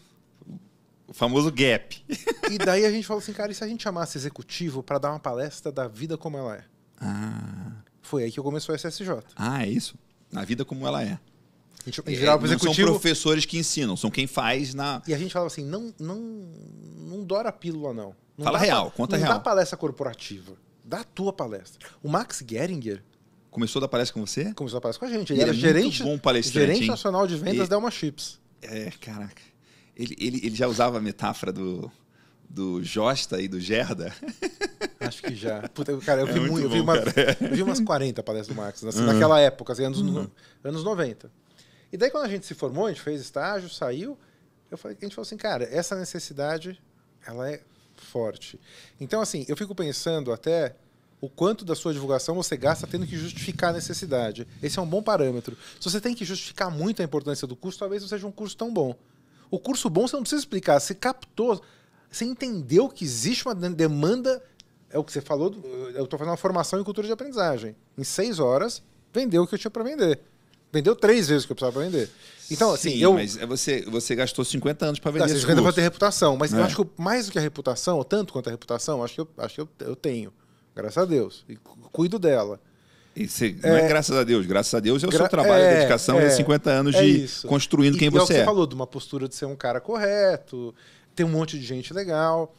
O famoso gap. E daí a gente falou assim, cara, e se a gente chamasse executivo para dar uma palestra da vida como ela é? Ah. Foi aí que começou o SSJ. Ah, é isso? Na vida como ela é gente, em geral, é, não executivo... são professores que ensinam, são quem faz na. E a gente falava assim: não, não, não dora pílula, não. não Fala real, pa... conta não real. Não dá palestra corporativa, dá a tua palestra. O Max Geringer. Começou da palestra com você? Começou a palestra com a gente. Ele, ele era é gerente, bom palestrante, gerente hein? nacional de vendas da Uma Chips. É, caraca. Ele, ele, ele já usava a metáfora do, do Josta e do Gerda. (laughs) Acho que já. Puta, cara, eu é vi, é muito, muito eu, vi uma, eu vi umas 40 palestras do Max, assim, uhum. naquela época, assim, anos, uhum. anos 90. E daí, quando a gente se formou, a gente fez estágio, saiu, eu falei, a gente falou assim, cara, essa necessidade, ela é forte. Então, assim, eu fico pensando até o quanto da sua divulgação você gasta tendo que justificar a necessidade. Esse é um bom parâmetro. Se você tem que justificar muito a importância do curso, talvez não seja um curso tão bom. O curso bom você não precisa explicar, você captou, você entendeu que existe uma demanda, é o que você falou, eu estou fazendo uma formação em cultura de aprendizagem. Em seis horas, vendeu o que eu tinha para vender vendeu três vezes o que eu precisava vender. Então, assim, Sim, eu. Mas é você, você gastou 50 anos para vender. Tá, 50 para ter reputação. Mas é. eu acho que mais do que a reputação, ou tanto quanto a reputação, acho que eu, acho que eu, eu tenho. Graças a Deus. E cuido dela. E não é, é graças a Deus, graças a Deus é o seu trabalho, é, a dedicação, é, é 50 anos é de isso. construindo quem e, é você é. que você falou, de uma postura de ser um cara correto, ter um monte de gente legal.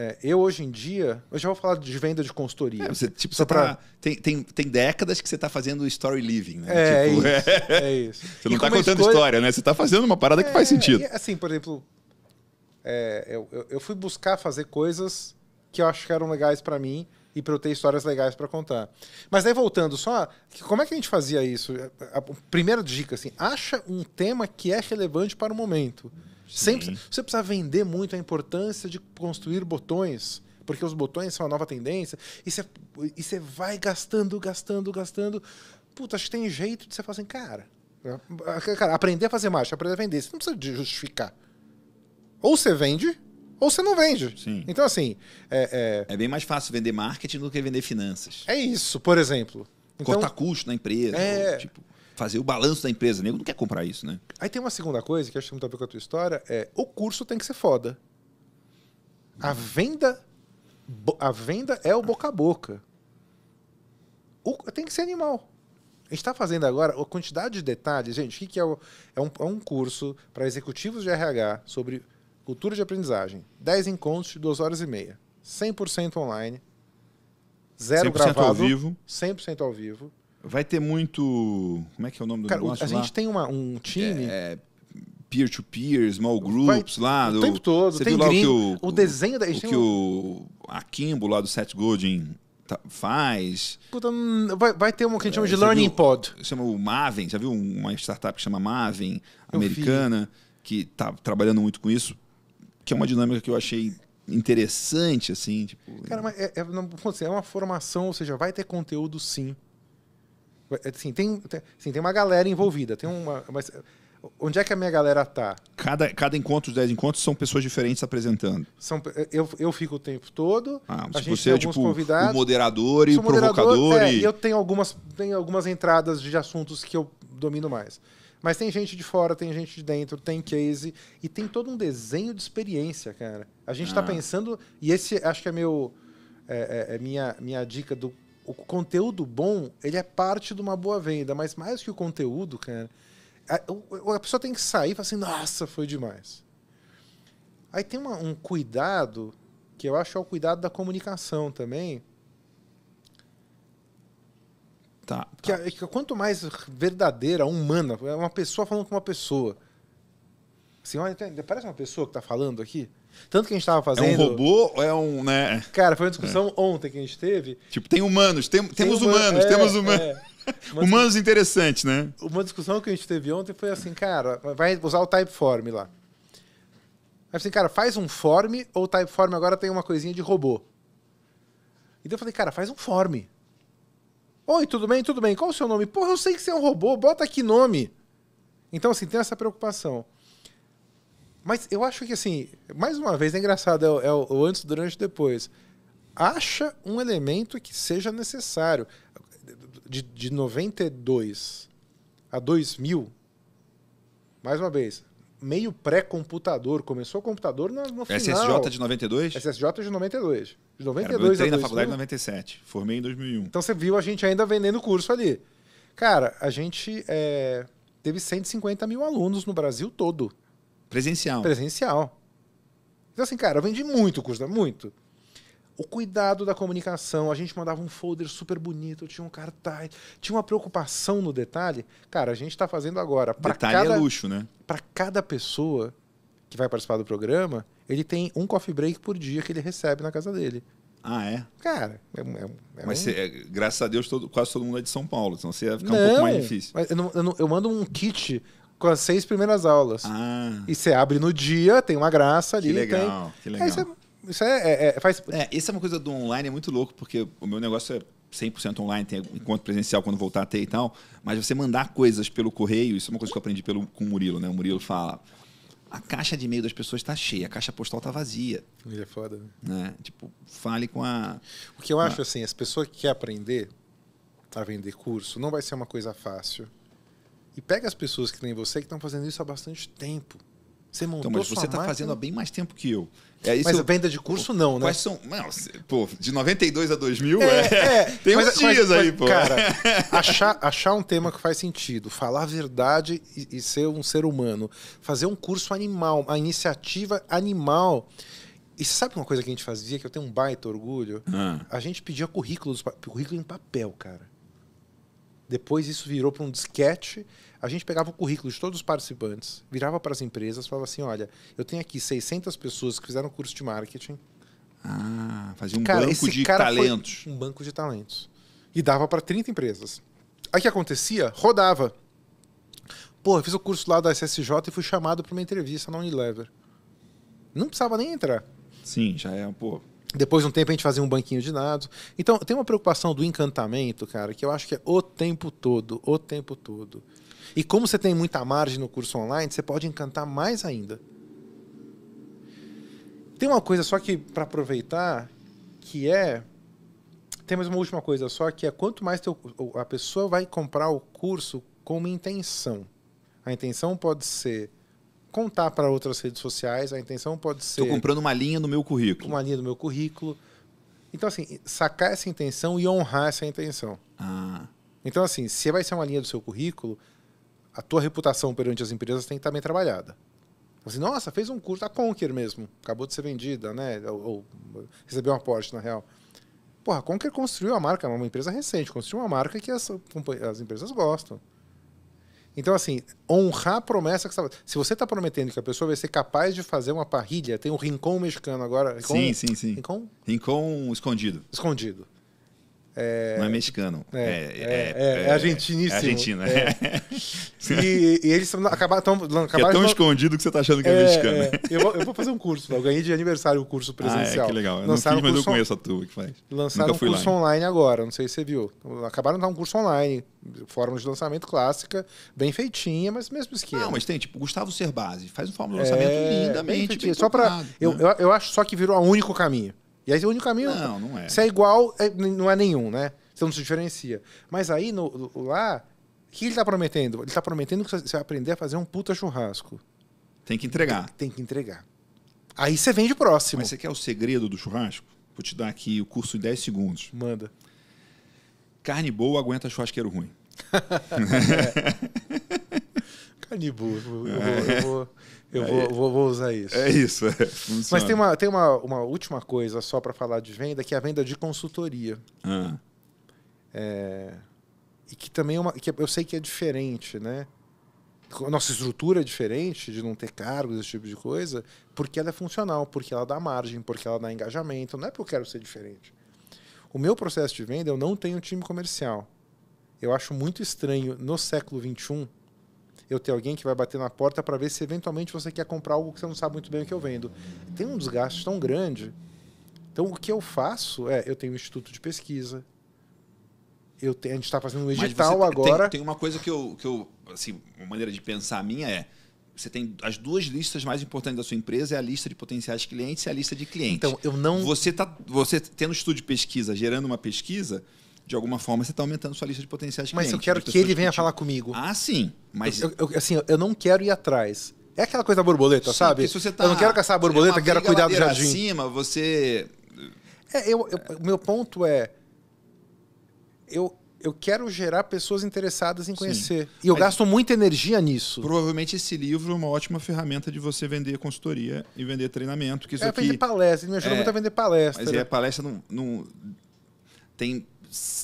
É, eu hoje em dia, eu já vou falar de venda de consultoria. É, você, tipo, você pra... tá, tem, tem, tem décadas que você está fazendo story living, né? É, é tipo, é, isso, (laughs) é isso. Você não está é contando escolha... história, né? Você está fazendo uma parada que faz é, sentido. É assim, por exemplo, eu, eu, eu fui buscar fazer coisas que eu acho que eram legais para mim e para eu ter histórias legais para contar. Mas aí voltando só, como é que a gente fazia isso? A primeira dica, assim, acha um tema que é relevante para o momento. Sempre, você precisa vender muito a importância de construir botões, porque os botões são a nova tendência, e você, e você vai gastando, gastando, gastando. Puta, acho que tem jeito de você fazer assim, cara, cara, aprender a fazer marcha, aprender a vender, você não precisa justificar. Ou você vende, ou você não vende. Sim. Então, assim. É, é... é, bem mais fácil vender marketing do que vender finanças. É isso, por exemplo. Então, Cortar custo na empresa. É... Ou, tipo fazer o balanço da empresa. O nego não quer comprar isso, né? Aí tem uma segunda coisa que acho que tem muito a ver com a tua história, é o curso tem que ser foda. A uhum. venda, a venda é o boca a boca. O, tem que ser animal. A gente está fazendo agora a quantidade de detalhes, gente. O que, que é, o, é, um, é um curso para executivos de RH sobre cultura de aprendizagem? 10 encontros de 2 horas e meia. 100% online. Zero 100% gravado. Ao vivo. 100% ao vivo. Vai ter muito. Como é que é o nome do Cara, negócio? A lá? gente tem uma, um time. É, é peer-to-peer, small groups Vai, lá. O do, tempo todo, você tem viu lá o que o, o desenho da gente. O que um... o Akimbo lá do Seth Godin tá, faz. Puta, hum, vai, vai, ter uma que a gente chama é, de Learning viu, Pod. Chama o Maven, já viu uma startup que chama Maven, americana, que tá trabalhando muito com isso, que é uma dinâmica que eu achei interessante, assim. Tipo, Cara, é, é, assim, é, uma formação, ou seja, vai ter conteúdo sim. Assim, tem, tem, assim, tem uma galera envolvida. Tem uma. Mas, onde é que a minha galera tá? Cada, cada encontro, os 10 encontros, são pessoas diferentes apresentando. São, eu, eu fico o tempo todo. Ah, a gente você é tipo convidados. o moderador e o provocador. É, e... eu tenho algumas, tenho algumas entradas de assuntos que eu domino mais. Mas tem gente de fora, tem gente de dentro, tem case e tem todo um desenho de experiência, cara. A gente está ah. pensando, e esse acho que é meu é, é, é minha, minha dica do o conteúdo bom, ele é parte de uma boa venda, mas mais que o conteúdo, cara, a, a pessoa tem que sair e falar assim, nossa, foi demais. Aí tem uma, um cuidado, que eu acho é o cuidado da comunicação também, Tá, tá. Que, que, quanto mais verdadeira, humana, é uma pessoa falando com uma pessoa. Assim, olha, parece uma pessoa que está falando aqui. Tanto que a gente estava fazendo. É um robô ou é um. Né? Cara, foi uma discussão é. ontem que a gente teve. Tipo, tem humanos, tem, tem temos humanos, é, temos é. humanos. É. Uma... (laughs) humanos interessantes, né? Uma discussão que a gente teve ontem foi assim, cara, vai usar o Typeform lá. Aí assim, cara, faz um form ou o Typeform agora tem uma coisinha de robô? Então eu falei, cara, faz um form. Oi, tudo bem? Tudo bem? Qual o seu nome? Porra, eu sei que você é um robô, bota aqui nome. Então, assim, tem essa preocupação. Mas eu acho que, assim, mais uma vez, é engraçado, é o, é o antes, durante e depois. Acha um elemento que seja necessário. De, de 92 a 2000, mais uma vez, meio pré-computador. Começou o computador no, no SSJ final. SSJ de 92? SSJ de 92. De 92 Cara, eu entrei na faculdade em 97, formei em 2001. Então você viu a gente ainda vendendo curso ali. Cara, a gente é, teve 150 mil alunos no Brasil todo. Presencial. Presencial. Então, assim, cara, eu vendi muito custa né? muito. O cuidado da comunicação, a gente mandava um folder super bonito, tinha um cartaz, tinha uma preocupação no detalhe. Cara, a gente está fazendo agora. Pra detalhe cada, é luxo, né? Para cada pessoa que vai participar do programa, ele tem um coffee break por dia que ele recebe na casa dele. Ah, é? Cara, é, é, é, Mas um... cê, é, graças a Deus, todo, quase todo mundo é de São Paulo, senão você ia ficar não, um pouco mais difícil. Eu, não, eu, não, eu, mando um kit com as seis primeiras aulas. Ah. E você abre no dia, tem uma graça ali. Que legal, tem... que legal. É, isso, é, isso é, é, é, faz... é, isso é uma coisa do online, é muito louco, porque o meu negócio é 100% online, tem encontro presencial quando voltar a ter e tal, mas você mandar coisas pelo correio, isso é uma coisa que eu aprendi pelo, com o Murilo, né? O Murilo fala, a caixa de e-mail das pessoas está cheia, a caixa postal está vazia. Ele é foda, né? né? Tipo, fale com a... O que eu a... acho, assim, as pessoas que querem aprender a vender curso, não vai ser uma coisa fácil e pega as pessoas que nem você que estão fazendo isso há bastante tempo. Você então, montou então, mas você está fazendo há bem mais tempo que eu. É, mas eu... venda de curso, pô, não, né? Quais são. Não, pô, de 92 a 2000 é. é... é. (laughs) Tem mas, uns mas, dias mas, aí, pô. Cara, (laughs) achar, achar um tema que faz sentido, falar a verdade e, e, ser um ser humano, fazer um curso animal, a iniciativa animal. E sabe uma coisa que a gente fazia, que eu tenho um baita orgulho? Ah. A gente pedia currículos, currículo em papel, cara. Depois isso virou para um disquete a gente pegava o currículo de todos os participantes, virava para as empresas, falava assim, olha, eu tenho aqui 600 pessoas que fizeram curso de marketing. Ah, fazia um cara, banco de talentos. Um banco de talentos. E dava para 30 empresas. Aí o que acontecia? Rodava. Pô, eu fiz o curso lá da SSJ e fui chamado para uma entrevista na Unilever. Não precisava nem entrar. Sim, já é, pô, depois de um tempo a gente fazia um banquinho de dados. Então, tem uma preocupação do encantamento, cara, que eu acho que é o tempo todo, o tempo todo. E como você tem muita margem no curso online, você pode encantar mais ainda. Tem uma coisa só que para aproveitar, que é tem mais uma última coisa só que é quanto mais teu, a pessoa vai comprar o curso com uma intenção. A intenção pode ser contar para outras redes sociais, a intenção pode ser Estou comprando uma linha no meu currículo. Uma linha do meu currículo. Então assim, sacar essa intenção e honrar essa intenção. Ah. Então assim, se vai ser uma linha do seu currículo, a tua reputação perante as empresas tem que estar bem trabalhada. Assim, Nossa, fez um curso, a Conquer mesmo, acabou de ser vendida, né? Ou, ou recebeu um aporte, na real. Porra, a Conquer construiu a marca, é uma empresa recente, construiu uma marca que as, as empresas gostam. Então, assim, honrar a promessa que você está. Se você está prometendo que a pessoa vai ser capaz de fazer uma parrilha, tem um rincão mexicano agora. Rincon, sim, sim, sim. rincão rincão escondido. Escondido. É... Não é mexicano. É, é, é, é argentiníssimo. argentino, e, e, eles acabaram. Tão, acabaram é tão de... escondido que você está achando que é, mexicano. Eu, vou, eu, vou, fazer um curso. Eu ganhei de aniversário o um curso presencial. Ah, que legal. Eu lançaram não fiz, mas eu conheço a tua que faz. Lançaram um curso lá, online agora, não sei se você viu. Acabaram de dar um curso online, fórmula de lançamento clássica, bem feitinha, mas mesmo esquema. Não, mas tem, tipo, Gustavo Serbase faz um fórmula de lançamento lindamente. Bem bem só pra, eu, eu, eu acho só que virou o único caminho. E aí o único caminho. Não, não é. Se é igual, é, não é nenhum, né? Você não se diferencia. Mas aí no, lá, o que ele está prometendo? Ele está prometendo que você vai aprender a fazer um puta churrasco. Tem que entregar. Tem, tem que entregar. Aí você vende de próximo. Mas você quer o segredo do churrasco? Vou te dar aqui o curso em 10 segundos. Manda. Carne boa aguenta churrasqueiro ruim. (laughs) (laughs) é. Canibu. Eu, eu, vou, eu, vou, é. eu é. vou, vou, usar isso. É isso. É, Mas tem, uma, tem uma, uma última coisa só para falar de venda, que é a venda de consultoria. Ah. É, e que também é uma, que é, eu sei que é diferente, né? Nossa estrutura é diferente de não ter cargos, esse tipo de coisa, porque ela é funcional, porque ela dá margem, porque ela dá engajamento. Não é porque eu quero ser diferente. O meu processo de venda, eu não tenho time comercial. Eu acho muito estranho, no século 21 eu ter alguém que vai bater na porta para ver se eventualmente você quer comprar algo que você não sabe muito bem o que eu vendo. Tem um desgaste tão grande. Então, o que eu faço é, eu tenho um instituto de pesquisa, eu te, a gente está fazendo um edital agora. Tem, tem, uma coisa que eu, que eu, assim, uma maneira de pensar minha é, você tem as duas listas mais importantes da sua empresa é a lista de potenciais clientes e a lista de clientes. Então, eu não Você tá você tendo estudo de pesquisa, gerando uma pesquisa, de alguma forma você está aumentando sua lista de potenciais clientes. Mas eu quero que ele venha falar comigo. Ah, sim. Mas eu, eu, assim, eu não quero ir atrás. É aquela coisa da borboleta, sim, sabe? Se você tá, eu não quero caçar a borboleta, quero cuidar do jardim. Acima, você. É, eu, eu, o meu ponto é. Eu, eu quero gerar pessoas interessadas em conhecer. Sim. E eu Mas gasto muita energia nisso. Provavelmente esse livro é uma ótima ferramenta de você vender consultoria e vender treinamento. Que isso é, aqui... vender palestra. Ele me ajuda é, muito a vender palestra. Mas a é, palestra não, não... Tem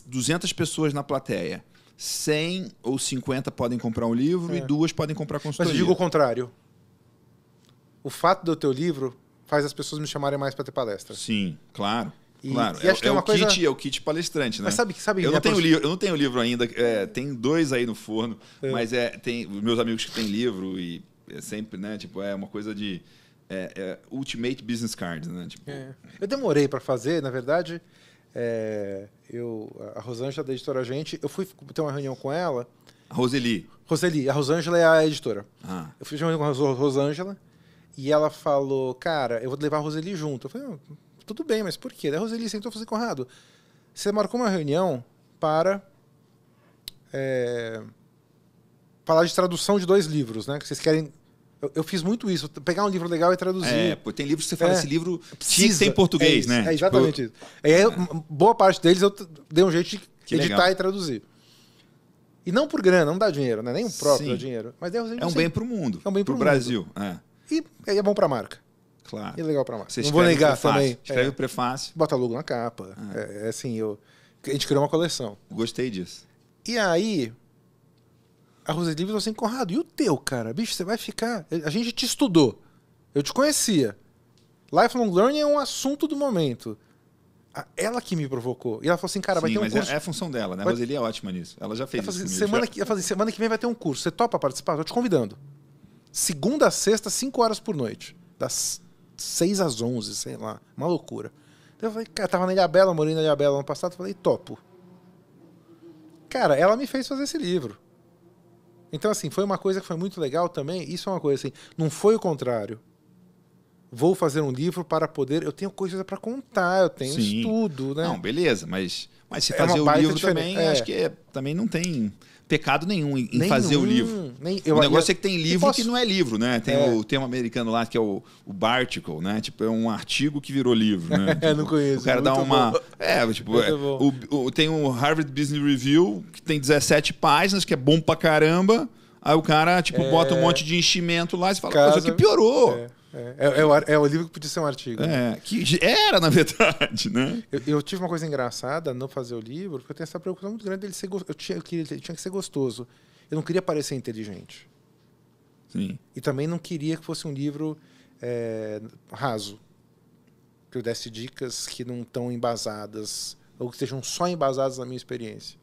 200 pessoas na plateia, 100 ou 50 podem comprar um livro é. e duas podem comprar consultoria. Mas eu digo o contrário. O fato do teu livro faz as pessoas me chamarem mais para ter palestra. Sim, claro. E, claro, e é, é, é, o coisa... kit, é o kit palestrante, né? Mas sabe, sabe eu, não tenho livro, eu não tenho livro ainda, é, tem dois aí no forno, é. mas é, tem meus amigos que têm livro e é sempre, né? Tipo, é uma coisa de é, ultimate business card, né? Tipo... Eu demorei para fazer, na verdade, é, eu, a Rosângela é da editora Gente, eu fui ter uma reunião com ela. A Roseli. Roseli, a Rosângela é a editora. Ah. Eu fui ter uma reunião com a Rosângela e ela falou: Cara, eu vou levar a Roseli junto. Eu falei: Tudo bem, mas por quê? Daí a Roseli sentou e falou assim: Conrado, você marcou uma reunião para. É, falar de tradução de dois livros, né? Que vocês querem eu, eu, fiz muito isso. Pegar um livro legal e traduzir. É, pô, tem livros que você fala, é, esse livro precisa ser em português, é né? É tipo, exatamente tipo, isso. É, é, é, boa parte deles eu dei um jeito de que editar legal. e traduzir. E não por grana, não dá dinheiro, né? Nem o próprio dá dinheiro. Mas é um é bem para o mundo. É um bem para o Brasil. É. E é bom para a marca. Claro. E é legal para a marca. Você não vou negar também. Escreve o prefácio. Bota logo na capa. Ah. É, assim, eu... a gente criou uma coleção. Gostei disso. E aí, a Roseli falou assim, Conrado, e o teu, cara? Bicho, você vai ficar... A gente te estudou. Eu te conhecia. Lifelong learning é um assunto do momento. Ela que me provocou. E ela falou assim, cara, vai ter um mas é curso. É, a função dela, né? Vai... Roseli é ótima nisso. Ela já fez ela isso. Assim, semana, já... que, assim, semana que vem vai ter um curso. Você topa participar? Estou te convidando. Segunda a sexta, 5 horas por noite. Das 6 às 11, sei lá. Uma loucura. Então eu falei, cara, tava na Ilha Bela, morei na Ilha Bela ano passado. Falei, topo. Cara, ela me fez fazer esse livro. Então, assim, foi uma coisa que foi muito legal também. Isso é uma coisa assim, não foi o contrário. Vou fazer um livro para poder. Eu tenho coisas para contar, eu tenho Sim. estudo, né? Não, beleza, mas, mas se é fazer o livro também, é. acho que é, também não tem pecado nenhum em nenhum, fazer o livro. Nem, eu, o negócio eu, é que tem livro posso... que não é livro, né? Tem é. o tema americano lá que é o, o Barticle, né? Tipo, é um artigo que virou livro, né? (laughs) Tipo, não conheço. O cara dá uma. Bom. É, tipo, é, o, o, tem o Harvard Business Review, que tem 17 páginas, que é bom pra caramba. Aí o cara, tipo, é... bota um monte de enchimento lá e fala, Casa... mas aqui que piorou. É. É, é, é, o, é o livro que podia ser um artigo. Né? É, que era, na (laughs) verdade, né? Eu, eu, tive uma coisa engraçada no fazer o livro, porque eu tenho essa preocupação muito grande dele ser eu tinha, eu queria, ele tinha que ser gostoso. Eu não queria parecer inteligente. Sim. E também não queria que fosse um livro é, raso. Que eu desse dicas que não estão embasadas, ou que sejam só embasadas na minha experiência.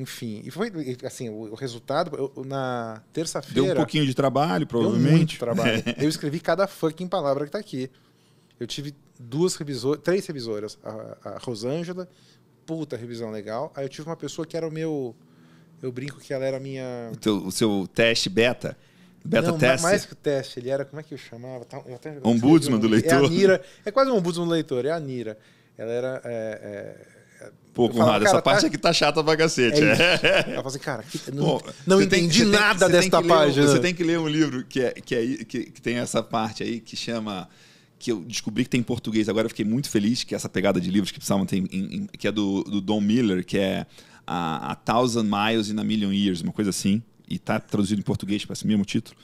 Enfim, e foi assim, o, o resultado, eu, na terça-feira. Deu um pouquinho de trabalho, provavelmente. muito trabalho. (laughs) eu escrevi cada fucking palavra que tá aqui. Eu tive duas revisoras, três revisoras. A, a Rosângela, puta revisão legal. Aí eu tive uma pessoa que era o meu. Eu brinco que ela era a minha. O, teu, o seu teste beta? Beta não, teste? mais que o teste, ele era, como é que eu chamava? Tá, eu até, eu do leitor. É a Nira, é quase um ombudsman do leitor, é a Nira. Ela era. É, é, Pô, Conrado, essa parte tá... aqui tá chata pra cacete. É, é. (laughs) Ela fala assim, cara, não, Bom, não entendi tem, nada tem, desta página. você tem que ler um livro que, é, que, é, que, que tem essa parte aí que chama que eu descobri que tem em português. Agora eu fiquei muito feliz que essa pegada de livros que precisavam ter, em, em, que é do, do Don Miller, que é a, a, Thousand Miles in a Million Years, uma coisa assim. E tá traduzido em português para esse mesmo título.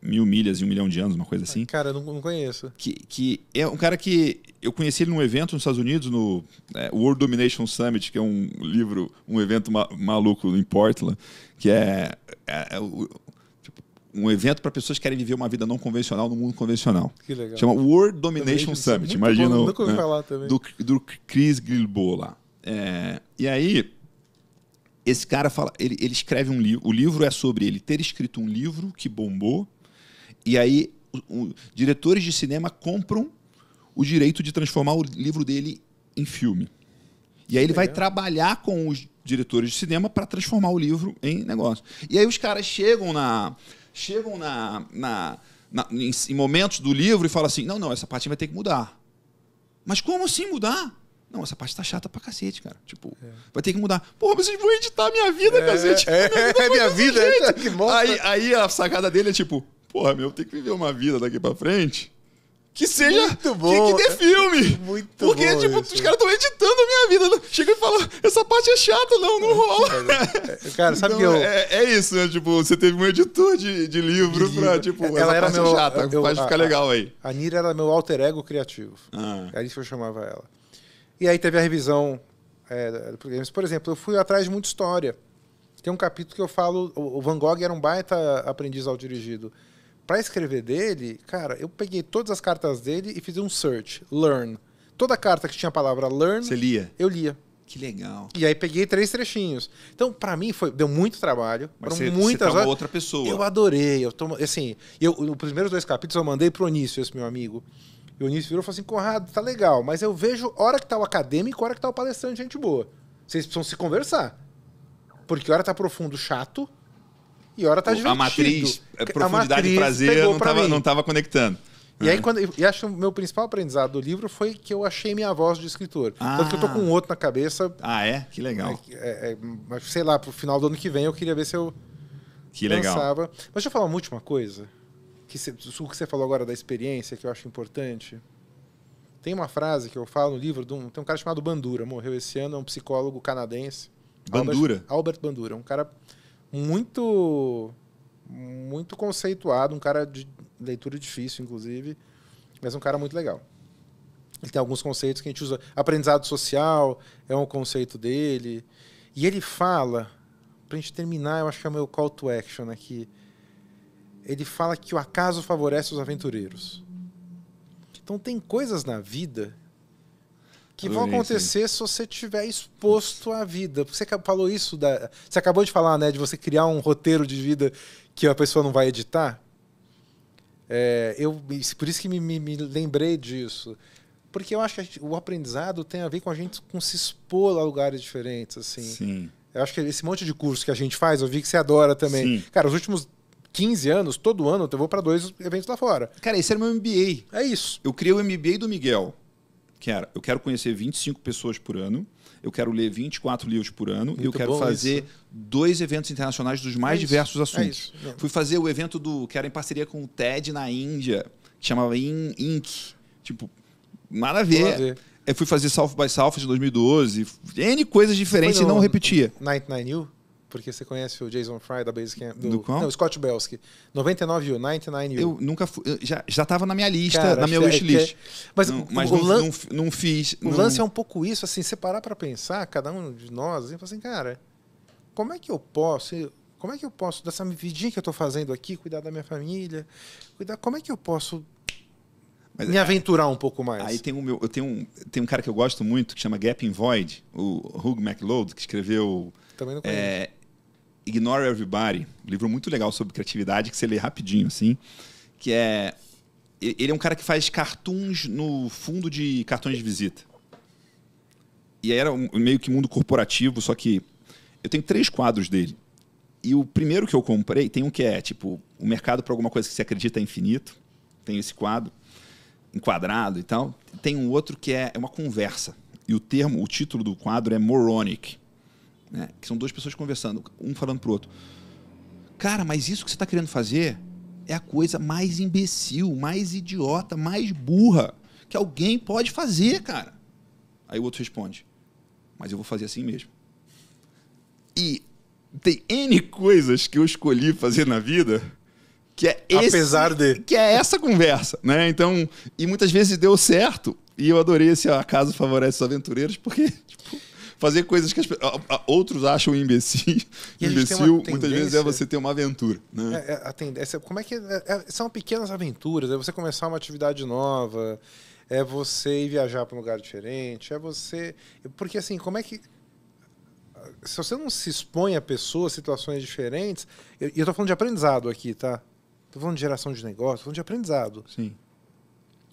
Mil milhas e um milhão de anos, uma coisa assim. Cara, eu não, não conheço. Que, que é um cara que eu conheci ele num evento nos Estados Unidos, no é, World Domination Summit, que é um livro, um evento ma maluco em Portland, que é, é, é tipo, um evento para pessoas que querem viver uma vida não convencional no mundo convencional. Que legal. Chama World Domination, Summit, imagina. Bom, nunca ouvi né, falar também. Do, do Chris Gilbo lá. É, e aí, esse cara fala, ele, ele escreve um livro, o livro é sobre ele ter escrito um livro que bombou, e aí diretores de cinema compram o direito de transformar o livro dele em filme. E aí ele vai é. trabalhar com os diretores de cinema para transformar o livro em negócio. E aí os caras chegam na chegam na, na, na em, em, momentos do livro e falam assim: "Não, não, essa parte vai ter que mudar". Mas como assim mudar? Não, essa parte tá chata pra cacete, cara. Tipo, é. vai ter que mudar. Porra, vocês vão editar minha vida, é, cacete. É, é minha vida. (laughs) É, minha vida (laughs) aí, aí a sacada dele é tipo, porra, meu, tem que viver uma vida daqui pra frente que seja. Muito bom. Que, que dê filme. Muito Porque, bom. Porque, tipo, isso. os caras estão editando a minha vida. Chega e fala, essa parte é chata, não, não é, rola. Cara, é, sabe então, que eu. É, é, isso, né? Tipo, você teve um editor de, de livro de pra, livro. tipo, Ela essa era parte é meu, é chata, eu, pode a, ficar legal aí. A, a Nira era meu alter ego criativo. Ah. Era isso que eu chamava ela. E aí teve a revisão é, do programa. Por exemplo, eu fui atrás de muita história. Tem um capítulo que eu falo, o Van Gogh era um baita aprendiz ao dirigido para escrever dele, cara, eu peguei todas as cartas dele e fiz um search, learn. Toda carta que tinha a palavra learn, Você lia? eu lia. Que legal. E aí peguei três trechinhos. Então, para mim, foi deu muito trabalho. Mas foram você, muitas você tá horas. outra pessoa. Eu adorei. Eu tomo, assim, eu, os primeiros dois capítulos eu mandei pro Onísio, esse meu amigo. E o Onísio virou e falou assim, Conrado, tá legal, mas eu vejo hora que tá o acadêmico, hora que tá o palestrante, gente boa. Vocês precisam se conversar. Porque hora tá profundo, chato, e hora tá divertido. A matriz, é, a profundidade a matriz de prazer não tava, não tava conectando. E aí, é. quando. E acho que o meu principal aprendizado do livro foi que eu achei minha voz de escritor. Ah. Tanto que eu tô ah. com outro na cabeça. Ah, é? Que legal. É, é, é, sei lá, pro final do ano que vem eu queria ver se eu. Que legal. Pensava. Mas deixa eu falar uma última coisa. Que cê, o que você falou agora da experiência, que eu acho importante. Tem uma frase que eu falo no livro, um, tem um cara chamado Bandura, morreu esse ano, é um psicólogo canadense. Bandura? Albert, Albert Bandura, um cara muito muito conceituado, um cara de leitura difícil, inclusive, mas um cara muito legal. Ele tem alguns conceitos que a gente usa. Aprendizado social é um conceito dele. E ele fala, para a gente terminar, eu acho que é o meu call to action aqui. Ele fala que o acaso favorece os aventureiros. Então, tem coisas na vida que vão acontecer se você tiver exposto à vida. Você falou isso, da, você acabou de falar, né, de você criar um roteiro de vida que a pessoa não vai editar. É, eu, por isso que me, me, me, lembrei disso. Porque eu acho que gente, o aprendizado tem a ver com a gente com se expor a lugares diferentes. Assim. Sim. Eu acho que esse monte de curso que a gente faz, eu vi que você adora também. Sim. Cara, os últimos 15 anos, todo ano, eu vou para dois eventos lá fora. Cara, esse era meu MBA. É isso. Eu criei o MBA do Miguel que era, eu quero conhecer 25 pessoas por ano, eu quero ler 24 livros por ano Muito e eu quero fazer isso. dois eventos internacionais dos mais é diversos é isso, assuntos. É Fui fazer o evento do, que era em parceria com o TED na Índia, que chamava In Inc. Tipo, nada a ver. Eu fui fazer South by South de 2012, N coisas diferentes e não repetia. Night Nine porque você conhece o Jason Fry da Basecamp. Do, do qual? Não, o Scott Belsky. 99U, 99U. Eu nunca fui. já estava na minha lista, Cara, na minha é wishlist. É, é, mas não, mas o, não, lan... não, não fiz. O lance é um pouco isso, assim, separar para pensar, cada um de nós, assim, assim, cara, como é que eu posso. Como é que eu posso, dessa vidinha que eu estou fazendo aqui, cuidar da minha família, cuidar, como é que eu posso mas, me aventurar um pouco mais. Aí tem um meu, eu tenho um, tem um cara que eu gosto muito que chama Gap in Void, o Hugh MacLeod, que escreveu Também não conheço. é, Ignore Everybody, um livro muito legal sobre criatividade que você lê rapidinho, assim, que é ele é um cara que faz cartoons no fundo de cartões de visita. E era um, meio que mundo corporativo, só que eu tenho três quadros dele. E o primeiro que eu comprei tem um que é tipo o mercado para alguma coisa que se acredita é infinito. Tem esse quadro enquadrado e tal. Tem um outro que é, é uma conversa. E o termo, o título do quadro é moronic, né? que são duas pessoas conversando, um falando para o outro. Cara, mas isso que você está querendo fazer é a coisa mais imbecil, mais idiota, mais burra que alguém pode fazer, cara. Aí o outro responde: Mas eu vou fazer assim mesmo. E tem N coisas que eu escolhi fazer na vida que é esse, apesar de que é essa conversa, né? Então, e muitas vezes deu certo e eu adorei esse acaso favorece os aventureiros porque tipo, fazer coisas que as, a, a, outros acham imbecil. (laughs) imbecil, muitas vezes, é você ter uma aventura. Né? É, é, a tendência, como é que. É, é são pequenas aventuras, é você começar uma atividade nova, é você ir viajar para um lugar diferente, é você. Porque assim, como é que. Se você não se expõe a pessoas, situações diferentes, e eu, estou falando de aprendizado aqui, tá? Estou falando de geração de negócios estou falando de aprendizado. Sim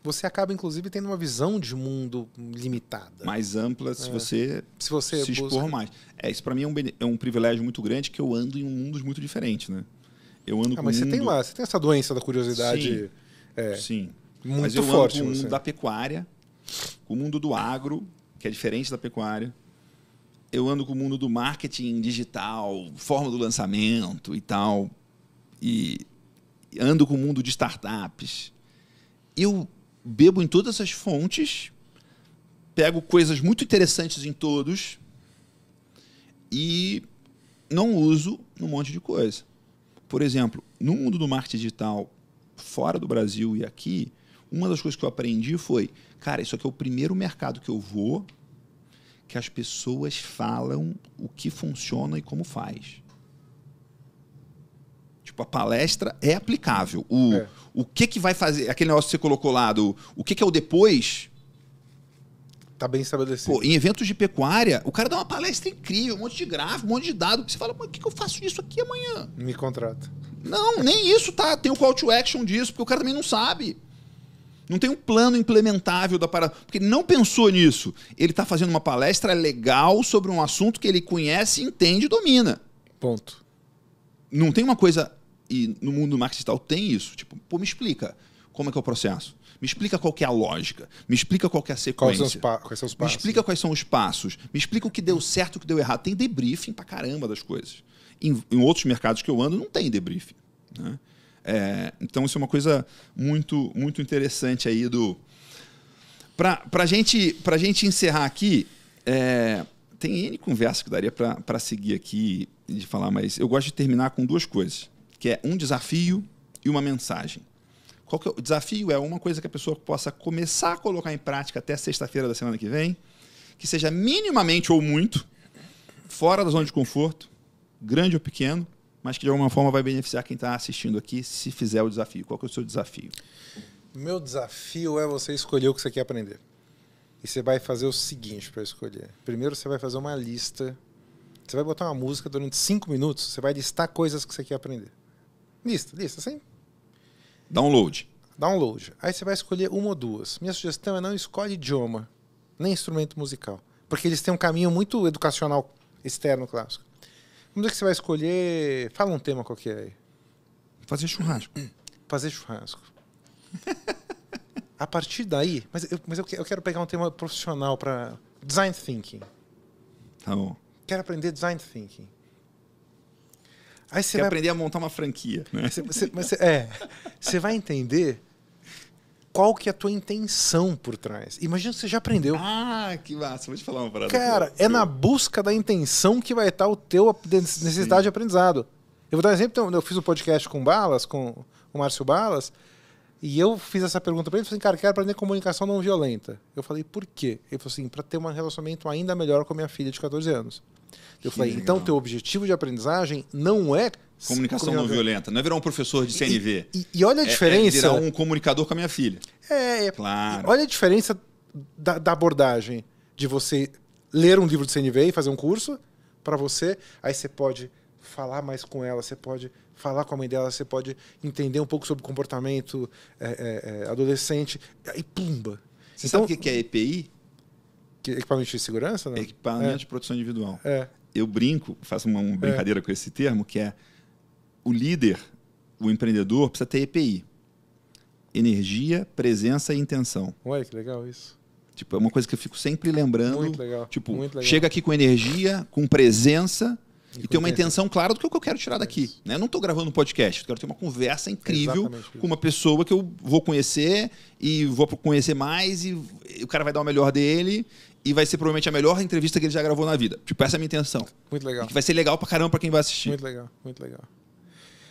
você acaba, inclusive, tendo uma visão de mundo limitada. Mais ampla se, é. você, se você se expor busca... mais. É, isso para mim é um, é um privilégio muito grande que eu ando em um mundos muito diferentes, né? Eu ando ah, com mas mundo... você tem lá, você tem essa doença da curiosidade. Sim. É, sim. Muito mas eu forte, ando com o mundo da pecuária, com o mundo do agro, que é diferente da pecuária. Eu ando com o mundo do marketing digital, forma do lançamento e tal. E ando com o mundo de startups. Eu bebo em todas as fontes, pego coisas muito interessantes em todos e não uso um monte de coisa. Por exemplo, no mundo do marketing digital, fora do Brasil e aqui, uma das coisas que eu aprendi foi, cara, isso aqui é o primeiro mercado que eu vou que as pessoas falam o que funciona e como faz. Tipo, a palestra é aplicável. O, é. o que que vai fazer, aquele negócio que você colocou lá, do, o que que é o depois... Tá bem estabelecido. Pô, em eventos de pecuária, o cara dá uma palestra incrível, um monte de gráfico, um monte de dado. Você fala, mas o que, que eu faço isso aqui amanhã? Me contrata. Não, nem isso, tá? Tem o um call to action disso, porque o cara também não sabe. Não tem um plano implementável da parada. Porque ele não pensou nisso. Ele está fazendo uma palestra legal sobre um assunto que ele conhece, entende e domina. Ponto. Não tem uma coisa e no mundo Marxista tem isso. Tipo, pô, me explica como é que é o processo. Me explica qual é a lógica. Me explica qual é a sequência. Quais são, os passos? Me explica quais são os passos. Me explica o que deu certo o que deu errado. Tem debriefing pra caramba das coisas. Em, em outros mercados que eu ando, não tem debriefing. Né? É, então, isso é uma coisa muito, muito interessante aí do... Pra, pra, gente, pra gente encerrar aqui, é, tem N conversa que daria para seguir aqui de falar, mas eu gosto de terminar com duas coisas que é um desafio e uma mensagem. É o desafio é uma coisa que a pessoa possa começar a colocar em prática até sexta-feira da semana que vem, que seja minimamente ou muito fora da zona de conforto, grande ou pequeno, mas que de alguma forma vai beneficiar quem está assistindo aqui se fizer o desafio. Qual é o seu desafio? Meu desafio é você escolher o que você quer aprender. E você vai fazer o seguinte para escolher. Primeiro você vai fazer uma lista. Você vai botar uma música durante cinco minutos. Você vai listar coisas que você quer aprender. Lista, lista, sim. Download. Download. Aí você vai escolher uma ou duas. Minha sugestão é não escolhe idioma, nem instrumento musical. Porque eles têm um caminho muito educacional externo clássico. Vamos é que você vai escolher. Fala um tema qualquer aí. Fazer churrasco. Fazer churrasco. A partir daí. Mas eu, mas eu quero pegar um tema profissional para. Design thinking. Tá bom. Quero aprender design thinking. Aí você vai aprender a montar uma franquia. Né? Você, você, você, é, você vai entender qual que é a tua intenção por trás. Imagina que você já aprendeu. Ah, que massa. Vou te falar uma parada. Cara, é na busca da intenção que vai estar o teu necessidade Sim. de aprendizado. Eu vou dar um exemplo. Então, eu fiz um podcast com Balas, com o Márcio Balas, e eu fiz essa pergunta para ele. eu falei assim, cara, quero aprender comunicação não violenta. Eu falei, por quê? Ele falou assim, para ter um relacionamento ainda melhor com a minha filha de 14 anos. Eu que falei, então, legal. então teu objetivo de aprendizagem não é Comunicação, não violenta. Não é virar um professor de CNV. E, e, e olha a diferença. É, é virar um comunicador com a minha filha. É, é claro. Olha a diferença da, da, abordagem de você ler um livro de CNV e fazer um curso para você. Aí você pode falar mais com ela, você pode falar com a mãe dela, você pode entender um pouco sobre comportamento é, é, adolescente. Aí, pumba. Você então, sabe o que é EPI? Equipamento de segurança, né? Equipamento é. de proteção individual. É. Eu brinco, faço uma, uma é. brincadeira é. com esse termo, que é o líder, o empreendedor, precisa ter EPI. Energia, presença e intenção. Ué, que legal isso. Tipo, é uma coisa que eu fico sempre lembrando. Muito legal. Tipo, Muito legal. chega aqui com energia, com presença e, e ter uma intenção clara do que eu quero tirar é daqui. Né? Eu não estou gravando um podcast, eu quero ter uma conversa incrível com uma pessoa que eu vou conhecer e vou conhecer mais e o cara vai dar o melhor dele e vai ser provavelmente a melhor entrevista que ele já gravou na vida. Tipo, essa é a minha intenção. Muito legal. Que vai ser legal pra caramba pra quem vai assistir. Muito legal, muito legal.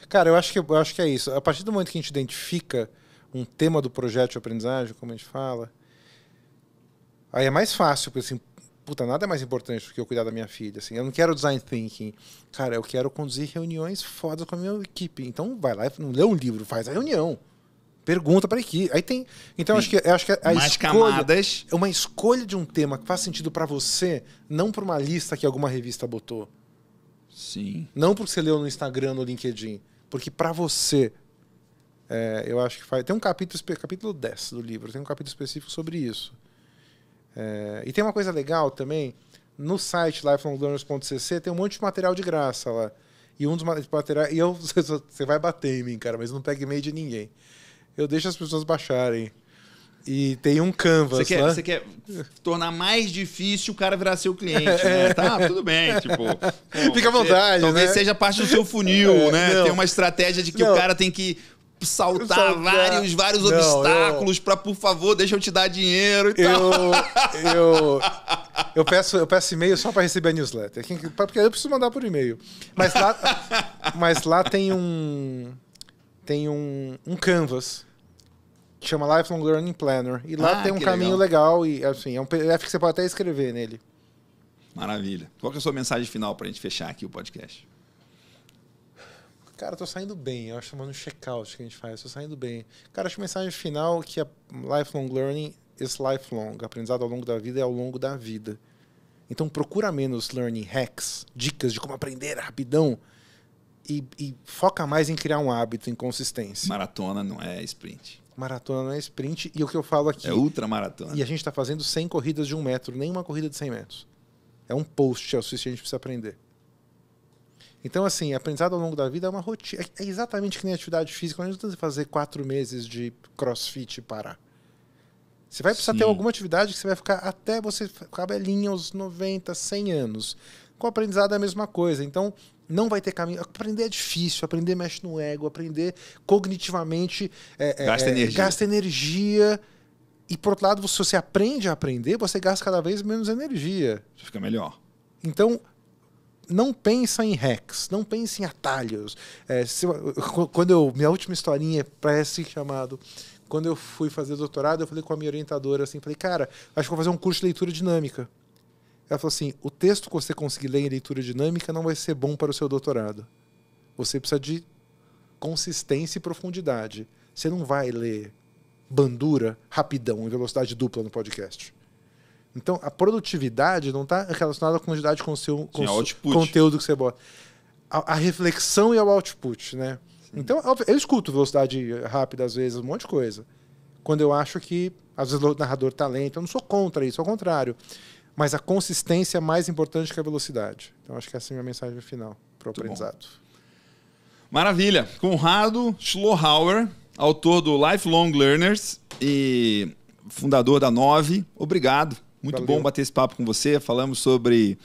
Cara, eu acho que, eu acho que é isso. A partir do momento que a gente identifica um tema do projeto de aprendizagem, como a gente fala, aí é mais fácil, porque assim, puta, nada é mais importante do que eu cuidar da minha filha. Assim, eu não quero design thinking. Cara, eu quero conduzir reuniões fodas com a minha equipe. Então vai lá, não lê um livro, faz a reunião pergunta para equipe. Aí tem. Então acho que acho que a Mais escolha, camadas. É uma escolha de um tema que faz sentido para você, não por uma lista que alguma revista botou. Sim. Não porque você leu no Instagram, no LinkedIn, porque para você. É, eu acho que faz. Tem um capítulo, capítulo 10 do livro, tem um capítulo específico sobre isso. É, e tem uma coisa legal também, no site lifelonglearners.cc tem um monte de material de graça lá. E um dos materiais. E eu, (laughs) você vai bater em mim, cara, mas não pega e-mail de ninguém eu deixo as pessoas baixarem. E tem um canvas. Você quer, né? você quer tornar mais difícil o cara virar seu cliente, né? (laughs) É. Tá, tudo bem. Tipo, bom, (laughs) Fica à vontade. Você, talvez né? seja parte do seu funil, é, né? Não. Tem uma estratégia de que não. o cara tem que saltar, saltar. vários, vários não, obstáculos para, por favor, deixa eu te dar dinheiro e eu, tal. (laughs) Eu, eu peço, eu peço e-mail só para receber a newsletter. Porque eu preciso mandar por e-mail. Mas lá, mas lá tem um tem um, um canvas que chama Lifelong Learning Planner. E lá ah, tem um caminho legal. legal. e assim, é um PDF é, que você pode até escrever nele. Maravilha. Qual é a sua mensagem final para a gente fechar aqui o podcast? Cara, tô saindo bem. Eu acho que é um check-out que a gente faz. Estou tô saindo bem. Cara, acho a mensagem final é que a lifelong learning is lifelong. Aprendizado ao longo da vida é ao longo da vida. Então procura menos learning hacks, dicas de como aprender rapidão e, e, foca mais em criar um hábito, em consistência. Maratona não é sprint. Maratona não é sprint. E o que eu falo aqui. É ultra maratona. E a gente está fazendo 100 corridas de um metro, nenhuma corrida de 100 metros. É um post, é o suficiente para você aprender. Então, assim, aprendizado ao longo da vida é uma rotina. É, é exatamente que nem atividade física. Não precisa fazer quatro meses de crossfit e parar. Você vai precisar Sim. ter alguma atividade que você vai ficar até você ficar belinha aos 90, 100 anos. Com o aprendizado é a mesma coisa. Então, não vai ter caminho. Aprender é difícil, aprender mexe no ego, aprender cognitivamente é, é, gasta, é, energia. gasta energia. E por outro lado, se você aprende a aprender, você gasta cada vez menos energia. Você fica melhor. Então, não pensa em hacks, não pensa em atalhos. É, se, quando eu, minha última historinha para esse chamado, quando eu fui fazer doutorado, eu falei com a minha orientadora assim, falei, cara, acho que vou fazer um curso de leitura dinâmica. Ela falou assim: o texto que você conseguir ler em leitura dinâmica não vai ser bom para o seu doutorado. Você precisa de consistência e profundidade. Você não vai ler bandura rapidão, em velocidade dupla no podcast. Então, a produtividade não está relacionada à quantidade com o seu com Sim, o conteúdo que você bota. A, a, reflexão e ao output, né? Sim. Então, eu escuto velocidade rápida às vezes, um monte de coisa. Quando eu acho que, às vezes, o narrador está lento, eu não sou contra isso, ao contrário mas a consistência é mais importante que a velocidade. Então, acho que essa é a minha mensagem final para o aprendizado. Bom. Maravilha! Conrado Schlohauer, autor do Lifelong Learners e fundador da Nove. Obrigado. Muito Valeu. bom bater esse papo com você. Falamos sobre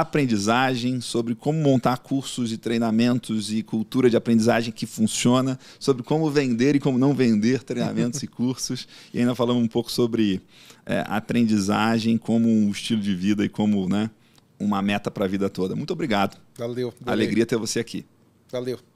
aprendizagem, sobre como montar cursos e treinamentos e cultura de aprendizagem que funciona, sobre como vender e como não vender treinamentos e (laughs) cursos. E ainda falamos um pouco sobre é, aprendizagem como um estilo de vida e como né, uma meta para a vida toda. Muito obrigado. Valeu. Alegria ter você aqui. Valeu.